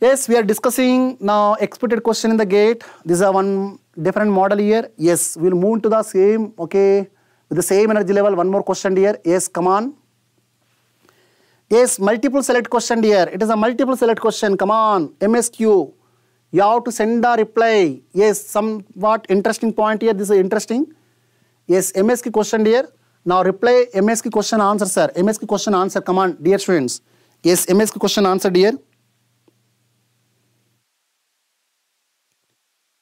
Speaker 1: Yes, we are discussing now expected question in the gate. These are one different model here? Yes, we will move to the same, okay, with the same energy level. One more question here. Yes, come on. Yes, multiple select question here. It is a multiple select question. Come on, MSQ. You have to send the reply. Yes, some what interesting point here. This is interesting. Yes, MSQ question here. Now reply MSQ question answer, sir. MSQ question answer. Come on, dear students. Yes, MSQ question answer, dear.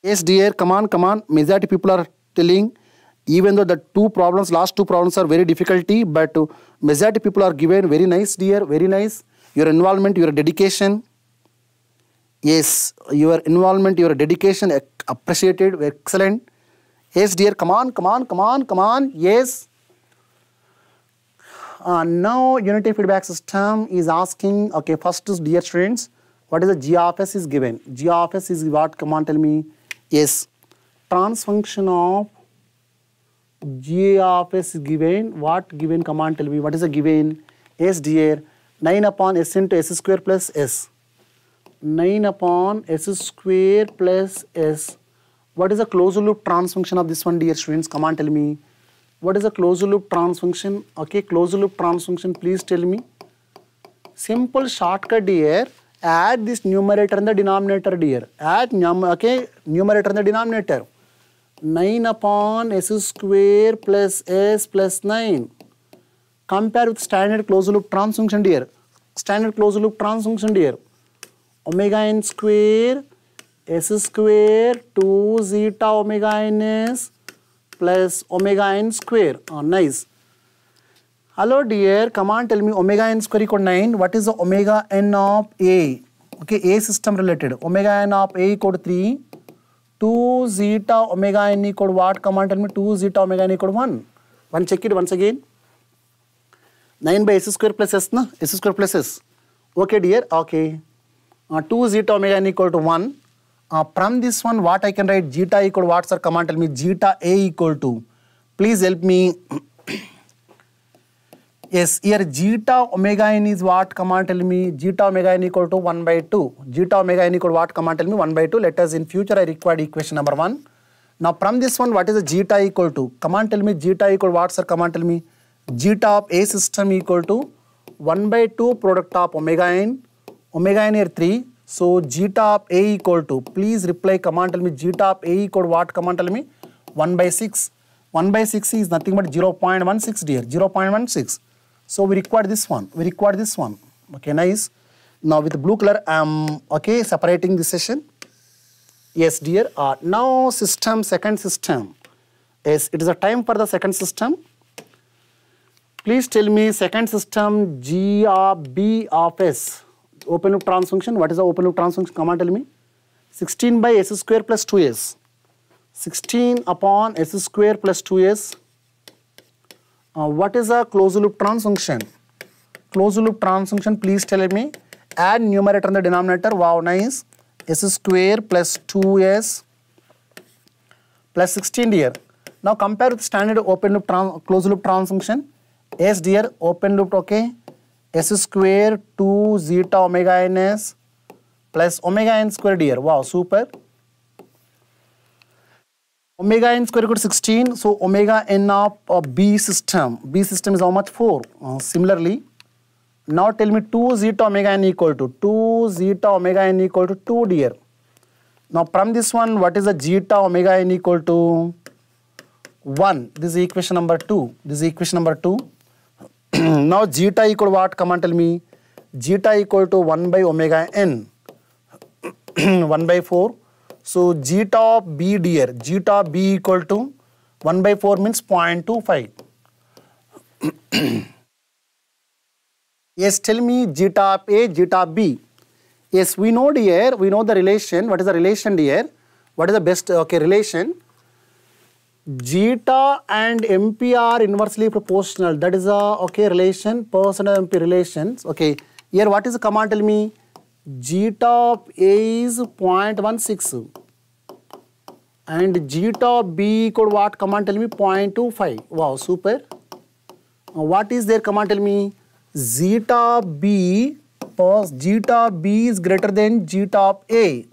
Speaker 1: Yes, dear, come on, come on. Majority people are telling, even though the two problems, last two problems are very difficulty, but majority people are given very nice, dear, very nice. Your involvement, your dedication. Yes, your involvement, your dedication appreciated, excellent. Yes, dear, come on, come on, come on, come on. Yes. Uh, now, unity feedback system is asking, okay, first is dear students, what is the g of s is given? g of s is what? Come on, tell me. Yes, trans function of g of s is given. What given command tell me? What is the given? S dear. 9 upon s into s square plus s. 9 upon s square plus s. What is the closed loop trans function of this one dear students? come on tell me. What is the closed loop trans function? Okay, closed loop trans function please tell me. Simple shortcut here. add this numerator and the denominator dear. Add num okay numerator and the denominator. 9 upon s square plus s plus 9. Compare with standard closed loop trans function dear. Standard closed loop trans function dear. Omega n square s square 2 zeta omega n s plus omega n square. Oh, nice. Hello dear, come on tell me omega n square equal 9. What is the omega n of A? Okay, A system related. Omega n of A equal to 3. 2 zeta omega n equal to what? Come on tell me 2 zeta omega n equal to 1. One check it once again. 9 by S square plus S na? S square plus S. Okay dear, okay. Uh, 2 zeta omega n equal to 1. Uh, from this one what I can write zeta equal to what sir? Come on tell me zeta A equal to. Please help me. Yes, here zeta omega n is what? Come on, tell me. Zeta omega n equal to 1 by 2. Zeta omega n equal to what? Come on, tell me 1 by 2. Let us in future I required equation number 1. Now from this one, what is the zeta equal to? Come on, tell me zeta equal to what, sir? Come on, tell me. Zeta of A system equal to 1 by 2 product of omega n. Omega n here 3. So zeta of A equal to. Please reply, come on, tell me zeta of A equal to what? Come on, tell me. 1 by 6. 1 by 6 is nothing but 0.16 dear. 0.16. So we require this one. We require this one. Okay, nice. Now with blue color, I'm um, okay separating this session. Yes, dear. Uh, now system, second system. Yes, it is a time for the second system. Please tell me second system G of B of S. Open loop trans function. What is the open loop trans function? Come on, tell me. 16 by S square plus 2S. 16 upon S square plus 2S uh, what is a closed loop function? Closed loop function. please tell me. Add numerator and the denominator. Wow, nice. S square plus 2s plus 16 here. Now compare with standard open loop closed loop function. S dear open loop okay. S square 2 zeta omega n s plus omega n square dear. Wow, super. Omega n square equal to 16. So omega n of, uh, B system. B system is how much? 4. Uh, similarly, now tell me 2 zeta omega n equal to 2 zeta omega n equal to 2 dear. Now from this one, what is the zeta omega n equal to 1? This is equation number 2. This is equation number 2. now zeta equal what? Come on, tell me. Zeta equal to 1 by omega n. 1 by 4 so g top b dear, g top b equal to 1 by 4 means 0.25. yes, tell me g top a, g top b. Yes, we know dear, we know the relation. What is the relation dear? What is the best okay relation? Zeta and MP are inversely proportional. That is a okay relation, personal MP relations. Okay. Here what is the command tell me? g top A is 0.16 and g top B equal what command tell me 0.25 wow super what is their command tell me z top B first g top B is greater than g top A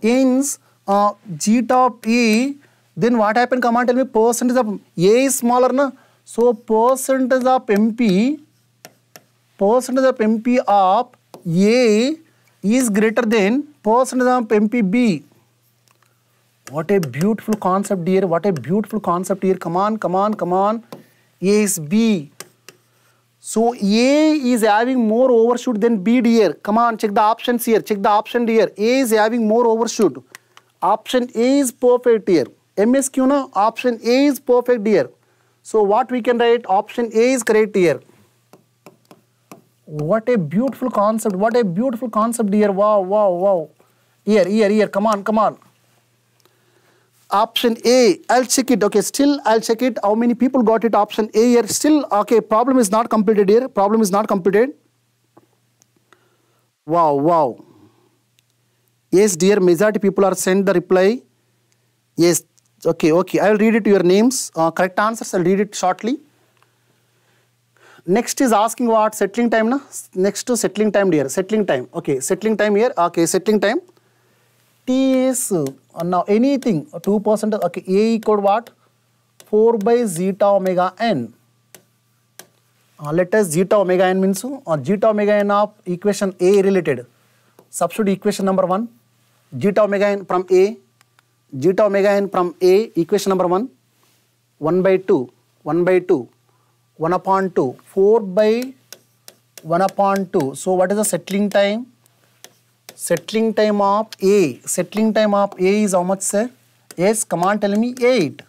Speaker 1: hence uh, g top E. then what happened command tell me percentage of A is smaller na so percentage of MP percentage of MP of A is greater than percentage of MPB. What a beautiful concept here. What a beautiful concept here. Come on, come on, come on. A is B. So A is having more overshoot than B dear. Come on, check the options here. Check the option here. A is having more overshoot. Option A is perfect here. MSQ no, option A is perfect here. So what we can write? Option A is correct here. What a beautiful concept. What a beautiful concept here. Wow, wow, wow. Here, here, here. Come on, come on. Option A, I'll check it. Okay, still I'll check it. How many people got it? Option A here. Still, okay, problem is not completed here. Problem is not completed. Wow, wow. Yes, dear, majority people are sent the reply. Yes, okay, okay. I'll read it your names. Uh, correct answers, I'll read it shortly. Next is asking what settling time na? Next to settling time dear, settling time. Okay, settling time here. Okay, settling time. T is uh, now anything 2% okay A equal what? 4 by zeta omega n. Uh, let us zeta omega n means or uh, zeta omega n of equation A related. Substitute equation number 1. Zeta omega n from A. Zeta omega n from A equation number 1. 1 by 2. 1 by 2. 1 upon 2, 4 by 1 upon 2. So what is the settling time? Settling time of A. Settling time of A is how much sir? Yes, come on tell me 8.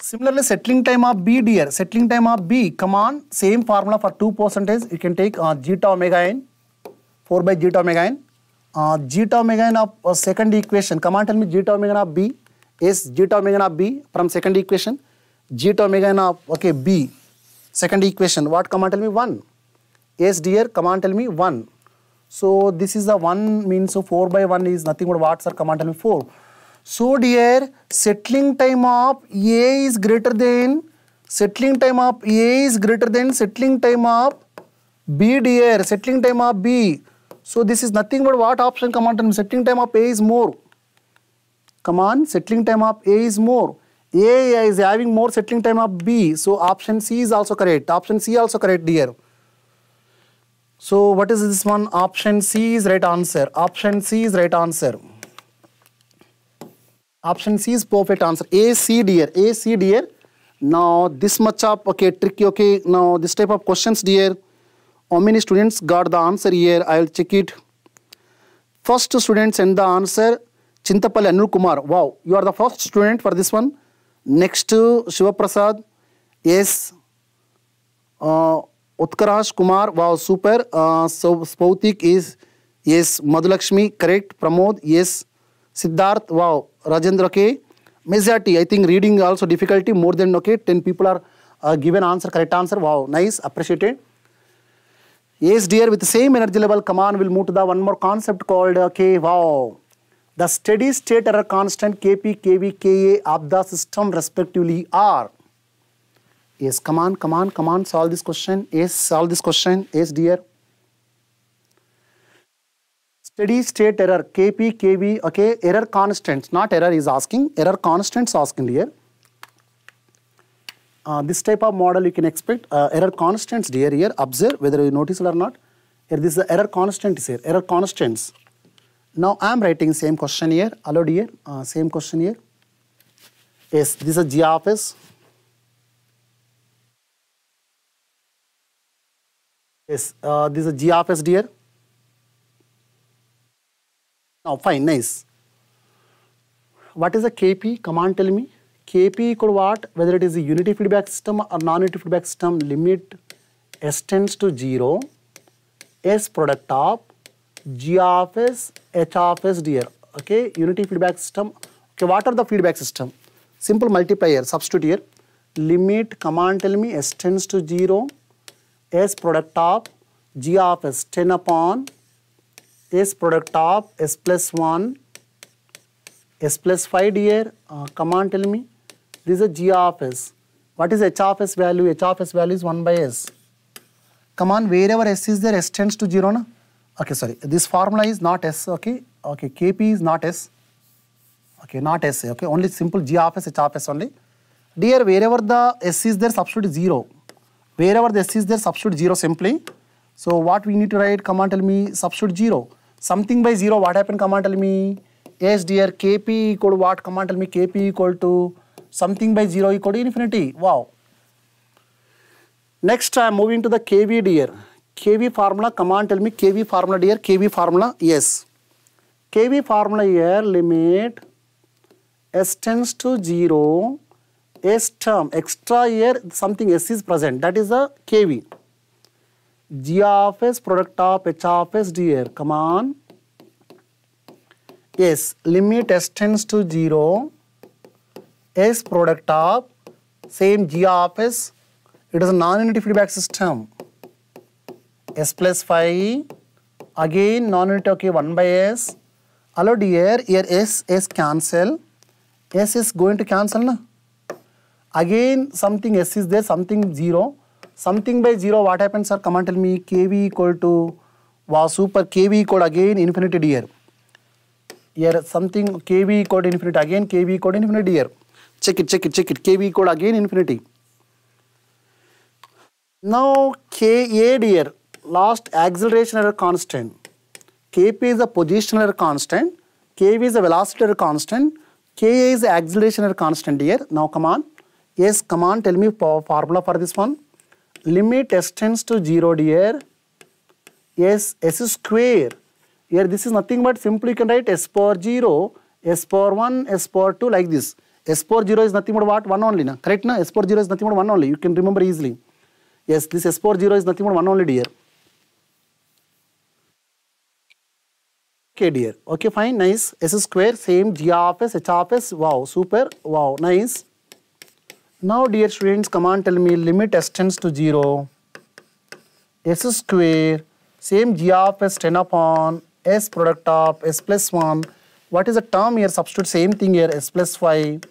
Speaker 1: Similarly, settling time of B dear, settling time of B, come on, same formula for 2 percentage, you can take uh, zeta omega n, 4 by zeta omega n, uh, zeta omega n of uh, second equation, come on tell me zeta omega n of B, yes zeta omega n of B from second equation, g to omega n of okay b second equation what command tell me 1 yes dear command tell me 1 so this is the 1 means so 4 by 1 is nothing but what sir command tell me 4 so dear settling time of a is greater than settling time of a is greater than settling time of b dear settling time of b so this is nothing but what option command tell me settling time of a is more come on settling time of a is more A is having more settling time of B. So option C is also correct. Option C also correct here. So what is this one? Option C is right answer. Option C is right answer. Option C is perfect answer. A, C, dear. A, C, dear. Now this much of, okay, tricky, okay. Now this type of questions, dear. How many students got the answer here? I'll check it. First student send the answer. Chintapalli Anur Kumar. Wow, you are the first student for this one. Next Shivprasad yes Utkarsh Kumar wow super स्पौतिक is yes Madhulakshmi correct Pramod yes Siddharth wow Rajendra K majority I think reading also difficulty more than okay ten people are given answer correct answer wow nice appreciated yes dear with same energy level come on will move to the one more concept called K wow The steady state error constant Kp, Kv, Ka of the system respectively are. Yes, come on, come on, come on, solve this question. Yes, solve this question. Yes, dear. Steady state error Kp, Kv, okay, error constants, not error is asking, error constants asking here. Uh, this type of model you can expect uh, error constants dear here, observe whether you notice it or not. Here this is the error constant is here, error constants. Now I am writing same question here, allowed here, uh, same question here. Yes, this is g of s. Yes, uh, this is g of s, dear. Now fine, nice. What is the KP? Command tell me. KP equal what? Whether it is a unity feedback system or non-unity feedback system, limit s tends to 0, s product of g of s H of S dear. Okay, unity feedback system. Okay, what are the feedback system? Simple multiplier, substitute here. Limit, command tell me S tends to 0, S product of G of S 10 upon S product of S plus 1, S plus 5 dear. Uh, command tell me, this is a G of S. What is H of S value? H of S value is 1 by S. Come on, wherever S is there, S tends to 0 na okay sorry this formula is not s okay okay kp is not s okay not s okay only simple g of s h of s only dear wherever the s is there substitute 0 wherever the s is there substitute 0 simply so what we need to write come on tell me substitute 0 something by 0 what happened come on tell me yes dear kp equal what come on tell me kp equal to something by 0 equal to infinity wow next I am moving to the kv dear KV formula, command tell me KV formula dear, KV formula, yes. KV formula here, limit S tends to 0, S term, extra here something S is present, that is a KV. G of S, product of H of S dear, come on. Yes, limit S tends to 0, S product of same G of S, it is a non-unity feedback system. s plus 5 again non-unitary 1 by s allowed here here s s cancel s is going to cancel na again something s is there something 0 something by 0 what happens sir come and tell me kv equal to vasu per kv equal again infinity here here something kv equal to infinity again kv equal to infinity here check it check it check it kv equal again infinity now k a here last acceleration error constant. Kp is the position error constant. Kv is the velocity error constant. Ka is the acceleration error constant here. Now come on. Yes, come on. Tell me formula for this one. Limit s tends to 0 here. Yes, s square. Here this is nothing but simply you can write s power 0, s power 1, s power 2 like this. S power 0 is nothing but what? 1 only. Na? Correct? Na? S power 0 is nothing but 1 only. You can remember easily. Yes, this S power 0 is nothing but 1 only here. k dear. Okay, fine, nice. S square, same g of s, h of s. Wow, super. Wow, nice. Now, dear students, come on, tell me limit s tends to 0. s square, same g of s 10 upon s product of s plus 1. What is the term here? Substitute same thing here, s plus 5.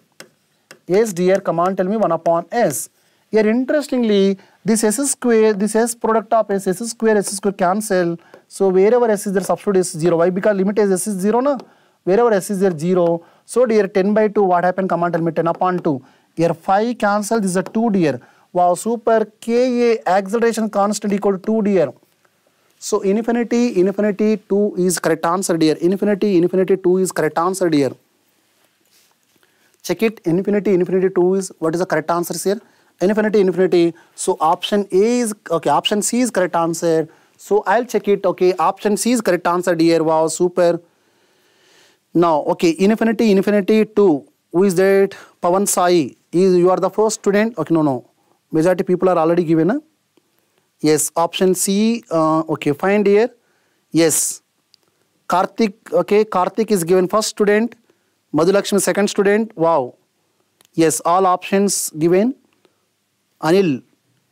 Speaker 1: Yes, dear, come on, tell me 1 upon s. Here, interestingly, This S square, this S product of S, S square, S square cancel. So wherever S is there, substitute is zero Why? Because limit is S is zero na. Wherever S is there, zero So dear, 10 by 2, what happen Command tell me 10 upon 2. Here 5 cancel, this is a 2 dear. Wow, super Ka acceleration constant equal to 2 dear. So infinity, infinity, 2 is correct answer dear. Infinity, infinity, 2 is correct answer dear. Check it, infinity, infinity, 2 is, what is the correct answer here? Infinity, infinity. So option A is, okay, option C is correct answer. So I'll check it, okay, option C is correct answer dear, wow, super. Now, okay, infinity, infinity 2. Who is that? Pavan Sai. Is, you are the first student? Okay, no, no. Majority people are already given. Huh? Yes, option C. Uh, okay, find here. Yes. Karthik, okay, Karthik is given first student. Madhulakshmi second student. Wow. Yes, all options given. Anil,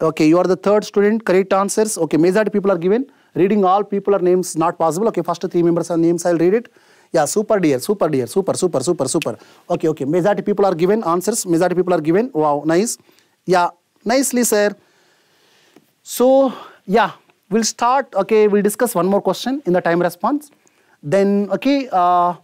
Speaker 1: okay, you are the third student, correct answers. Okay, majority people are given. Reading all people are names not possible. Okay, first three members are names, I'll read it. Yeah, super dear, super dear, super, super, super, super. Okay, okay, majority people are given answers, majority people are given. Wow, nice. Yeah, nicely, sir. So, yeah, we'll start, okay, we'll discuss one more question in the time response. Then, okay, uh,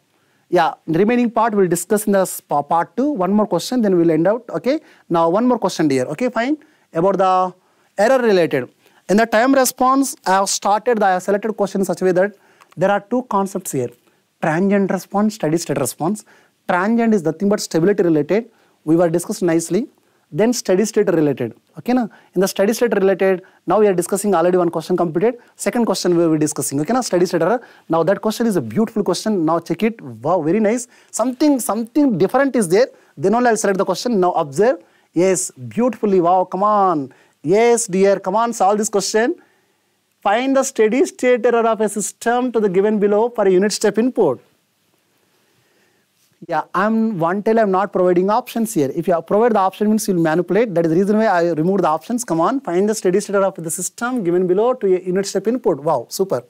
Speaker 1: yeah, remaining part we'll discuss in the part 2. One more question, then we'll end out. Okay. Now, one more question here. Okay, fine. About the error related. In the time response, I have started, the, I have selected question in such a way that there are two concepts here. Transient response, steady state response. Transient is nothing but stability related. We were discussed nicely then steady state related. Okay, na? In the steady state related, now we are discussing already one question completed. Second question we will be discussing. Okay, na? Steady state error. Now that question is a beautiful question. Now check it. Wow, very nice. Something, something different is there. Then only I'll select the question. Now observe. Yes, beautifully. Wow, come on. Yes, dear, come on, solve this question. Find the steady state error of a system to the given below for a unit step input. Yeah, I'm one tell I'm not providing options here. If you provide the option means you'll manipulate. That is the reason why I removed the options. Come on, find the steady state of the system given below to unit step input. Wow, super.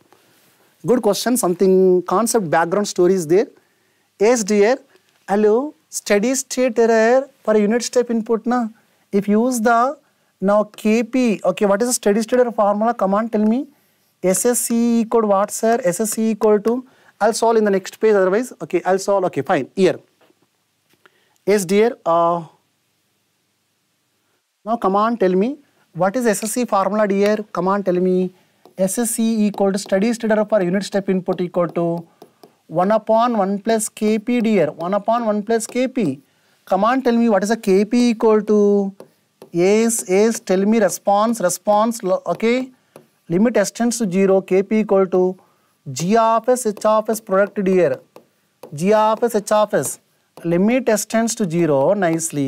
Speaker 1: Good question. Something concept background story is there. SDR, hello, steady state error for unit step input. Na? If you use the now KP, okay, what is the steady state error formula? Come on, tell me. SSC equal what, sir? SSC equal to I'll solve in the next page otherwise okay I'll solve okay fine here yes dear uh, now come on tell me what is SSC formula dear come on tell me SSC equal to study of our unit step input equal to 1 upon 1 plus Kp dear 1 upon 1 plus Kp come on tell me what is a Kp equal to yes yes tell me response response okay limit s tends to 0 Kp equal to G of S H of S product dear G of S H of S limit extends to 0 nicely.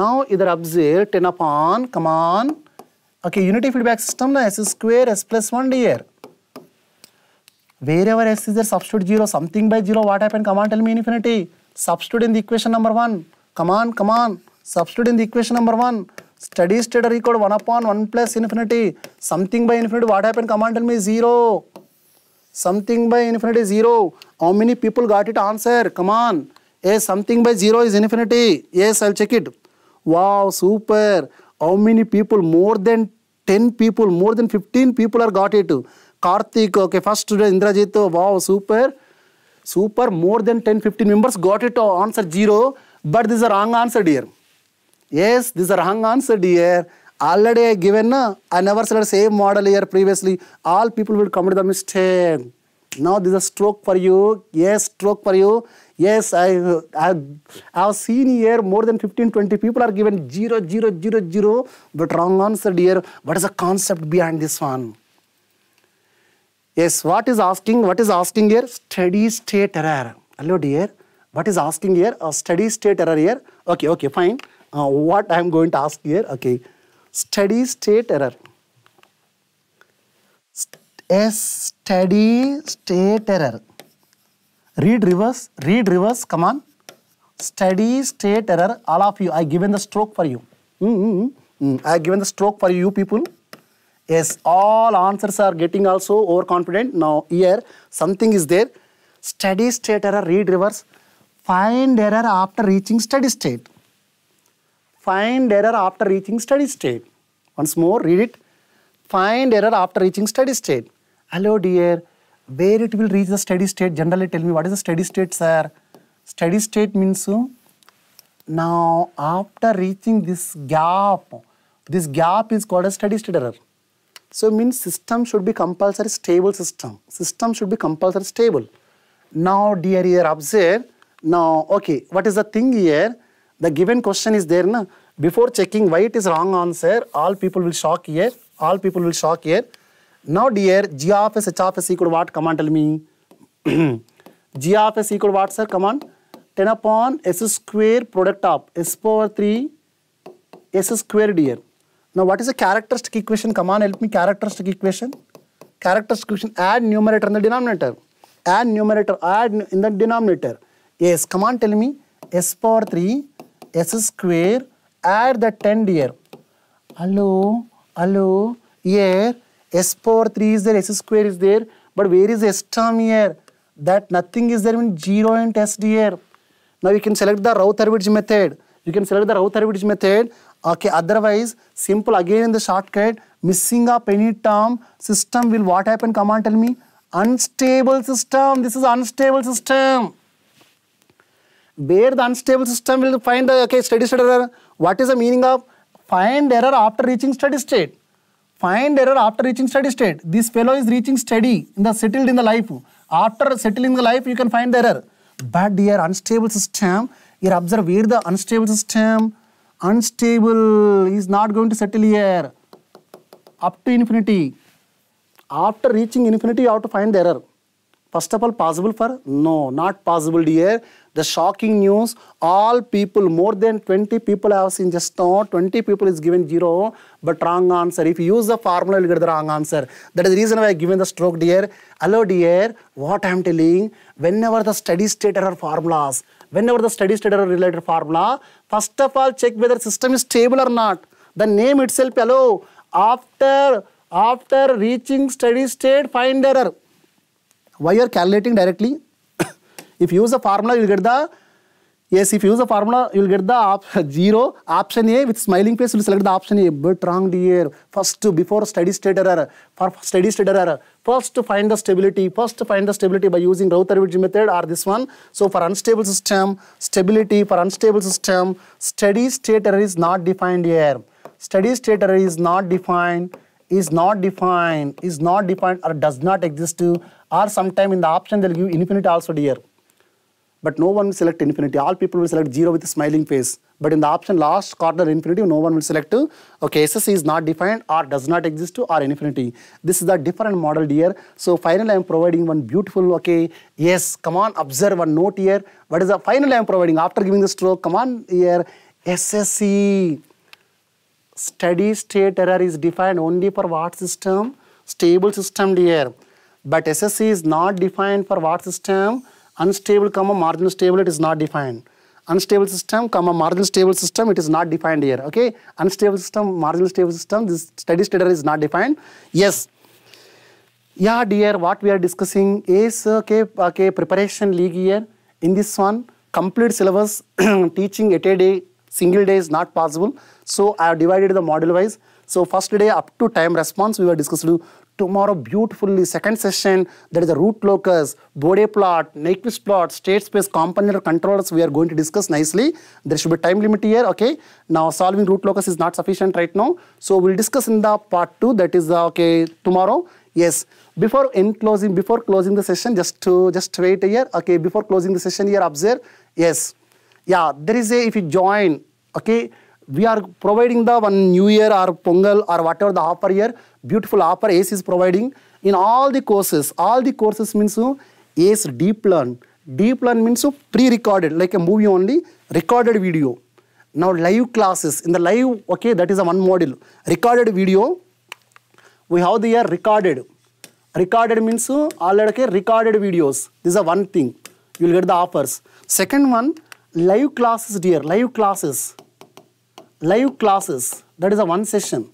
Speaker 1: Now either observe 10 upon, come on. Okay, unity feedback system na s is square s plus 1 dr. Wherever s is there, substitute 0, something by 0, what happened? Come on, tell me infinity. Substitute in the equation number 1. Come on, come on. Substitute in the equation number 1. Steady state are equal 1 upon 1 plus infinity. Something by infinity, what happened? Come on, tell me 0. Something by infinity 0. How many people got it answer? Come on. Yes, something by 0 is infinity. Yes, I'll check it. Wow, super. How many people? More than 10 people, more than 15 people are got it. Karthik, okay, first Indrajit, wow, super. Super, more than 10, 15 members got it, answer 0. But this is a wrong answer, dear. Yes, this is a wrong answer, dear already given na, I never said same model here previously. All people will commit the mistake. Now this is a stroke for you. Yes, stroke for you. Yes, I, I, I have seen here more than 15, 20 people are given 0, 0, 0, 0, but wrong answer, dear. What is the concept behind this one? Yes, what is asking? What is asking here? Steady state error. Hello, dear. What is asking here? A steady state error here. Okay, okay, fine. Uh, what I am going to ask here? Okay steady state error. S steady state error. Read reverse, read reverse, come on. Steady state error, all of you, I given the stroke for you. Mm -hmm. I given the stroke for you people. Yes, all answers are getting also overconfident. Now here, something is there. Steady state error, read reverse. Find error after reaching steady state. Find error after reaching steady state. Once more, read it. Find error after reaching steady state. Hello, dear. Where it will reach the steady state? Generally, tell me what is the steady state, sir? Steady state means now after reaching this gap, this gap is called a steady state error. So means system should be compulsory stable system. System should be compulsory stable. Now dear here observe. Now okay, what is the thing here? The given question is there. Na? Before checking why it is wrong answer, all people will shock here. All people will shock here. Now, dear, g of s, h of s equal to what? Come on, tell me. g of s equal to what, sir? Come on. 10 upon s square product of s power 3 s square dear. Now, what is the characteristic equation? Come on, help me. Characteristic equation. Characteristic equation. Add numerator in the denominator. Add numerator. Add in the denominator. Yes, come on, tell me. s power 3 s square at the 10 year. Hello, hello, here s power 3 is there, s square is there, but where is s term here? That nothing is there in 0 and s here. Now you can select the Routh-Hurwitz method. You can select the Routh-Hurwitz method. Okay, otherwise, simple again in the shortcut, missing up any term, system will what happen? Come on, tell me. Unstable system. This is unstable system. Where the unstable system will find okay, steady state error. What is the meaning of find error after reaching steady state? Find error after reaching steady state. This fellow is reaching steady in the settled in the life. After settling the life, you can find the error. But here unstable system, here observe where the unstable system, unstable is not going to settle here up to infinity. After reaching infinity, you have to find the error. First of all, possible for? No, not possible here. The shocking news, all people, more than 20 people have seen just now, 20 people is given 0, but wrong answer. If you use the formula, you get the wrong answer. That is the reason why I given the stroke, dear. Hello, dear, what I am telling, whenever the steady state error formulas, whenever the steady state error related formula, first of all, check whether system is stable or not. The name itself, hello, after, after reaching steady state, find error. Why you are calculating directly? If you use the formula, you will get the, yes, if you use the formula, you will get the op 0, option A with smiling face, you will select the option A, but wrong dear. First, before steady state error, for steady state error, first to find the stability, first find the stability by using Routh-Hurwitz method or this one. So for unstable system, stability, for unstable system, steady state error is not defined here. Steady state error is not defined is not defined, is not defined or does not exist or sometime in the option they'll give infinite also dear but no one will select infinity. All people will select 0 with a smiling face. But in the option last corner infinity, no one will select okay, SS is not defined or does not exist to or infinity. This is the different model here. So finally, I am providing one beautiful, okay, yes, come on, observe one note here. What is the final I am providing after giving the stroke? Come on here, SSE. Steady state error is defined only for what system? Stable system here. But SSE is not defined for what system? Unstable comma marginal stable, it is not defined. Unstable system comma marginal stable system, it is not defined here. Okay, unstable system, marginal stable system, this steady state is not defined. Yes. Yeah, dear, what we are discussing is okay, okay preparation league year. In this one, complete syllabus teaching at a day, single day is not possible. So I have divided the module wise. So first day up to time response we were discussed tomorrow beautifully, second session, there is a root locus, Bode plot, Nyquist plot, state space component controllers we are going to discuss nicely. There should be time limit here, okay? Now solving root locus is not sufficient right now. So we'll discuss in the part 2 that is, uh, okay, tomorrow. Yes, before in closing, before closing the session, just to just wait here, okay, before closing the session here, observe, yes. Yeah, there is a, if you join, okay, we are providing the one new year or pongal or whatever the upper year beautiful upper ace is providing in all the courses all the courses means uh, ace deep learn deep learn means uh, pre-recorded like a movie only recorded video now live classes in the live okay that is a one module recorded video we have the recorded recorded means uh, already recorded videos this is a one thing you will get the offers second one live classes dear live classes live classes, that is a one session.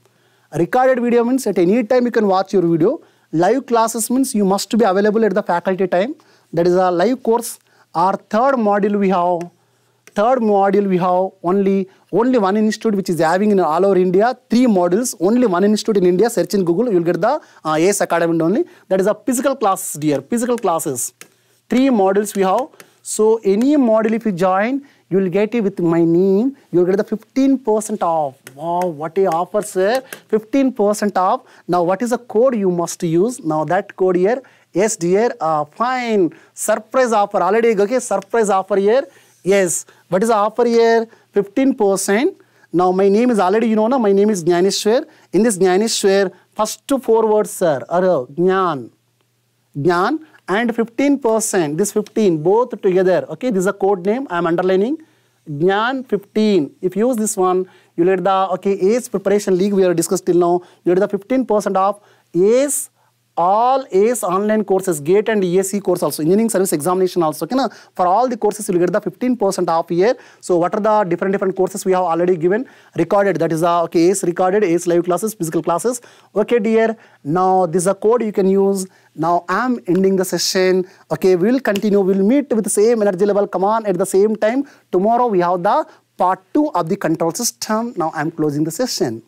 Speaker 1: A recorded video means at any time you can watch your video. Live classes means you must be available at the faculty time. That is a live course. Our third module we have, third module we have only, only one institute which is having in all over India, three modules, only one institute in India, search in Google, you'll get the uh, ACE Academy only. That is a physical classes dear, physical classes. Three modules we have. So any module if you join, you will get it with my name. You will get the 15% off. Wow, what a offer, sir. 15% off. Now, what is the code you must use? Now, that code here, yes, dear, uh, fine. Surprise offer already, okay, surprise offer here. Yes, what is the offer here? 15%. Now, my name is already, you know, na, my name is Jnanishwar. In this Jnanishwar, first four words, sir, are uh, Jnan. Jnan and 15%, this 15, both together, okay, this is a code name I am underlining, Gyan 15. If you use this one, you will get the, okay, ACE preparation league we are discussed till now, you get the 15% of ACE all ACE online courses, GATE and ESE course also, engineering service examination also, okay, na? for all the courses you will get the 15% off year. So what are the different different courses we have already given? Recorded, that is the okay, ACE recorded, ACE live classes, physical classes. Okay dear, now this is a code you can use. Now I'm ending the session. Okay, we'll continue, we'll meet with the same energy level, come on, at the same time. Tomorrow we have the part 2 of the control system. Now I'm closing the session.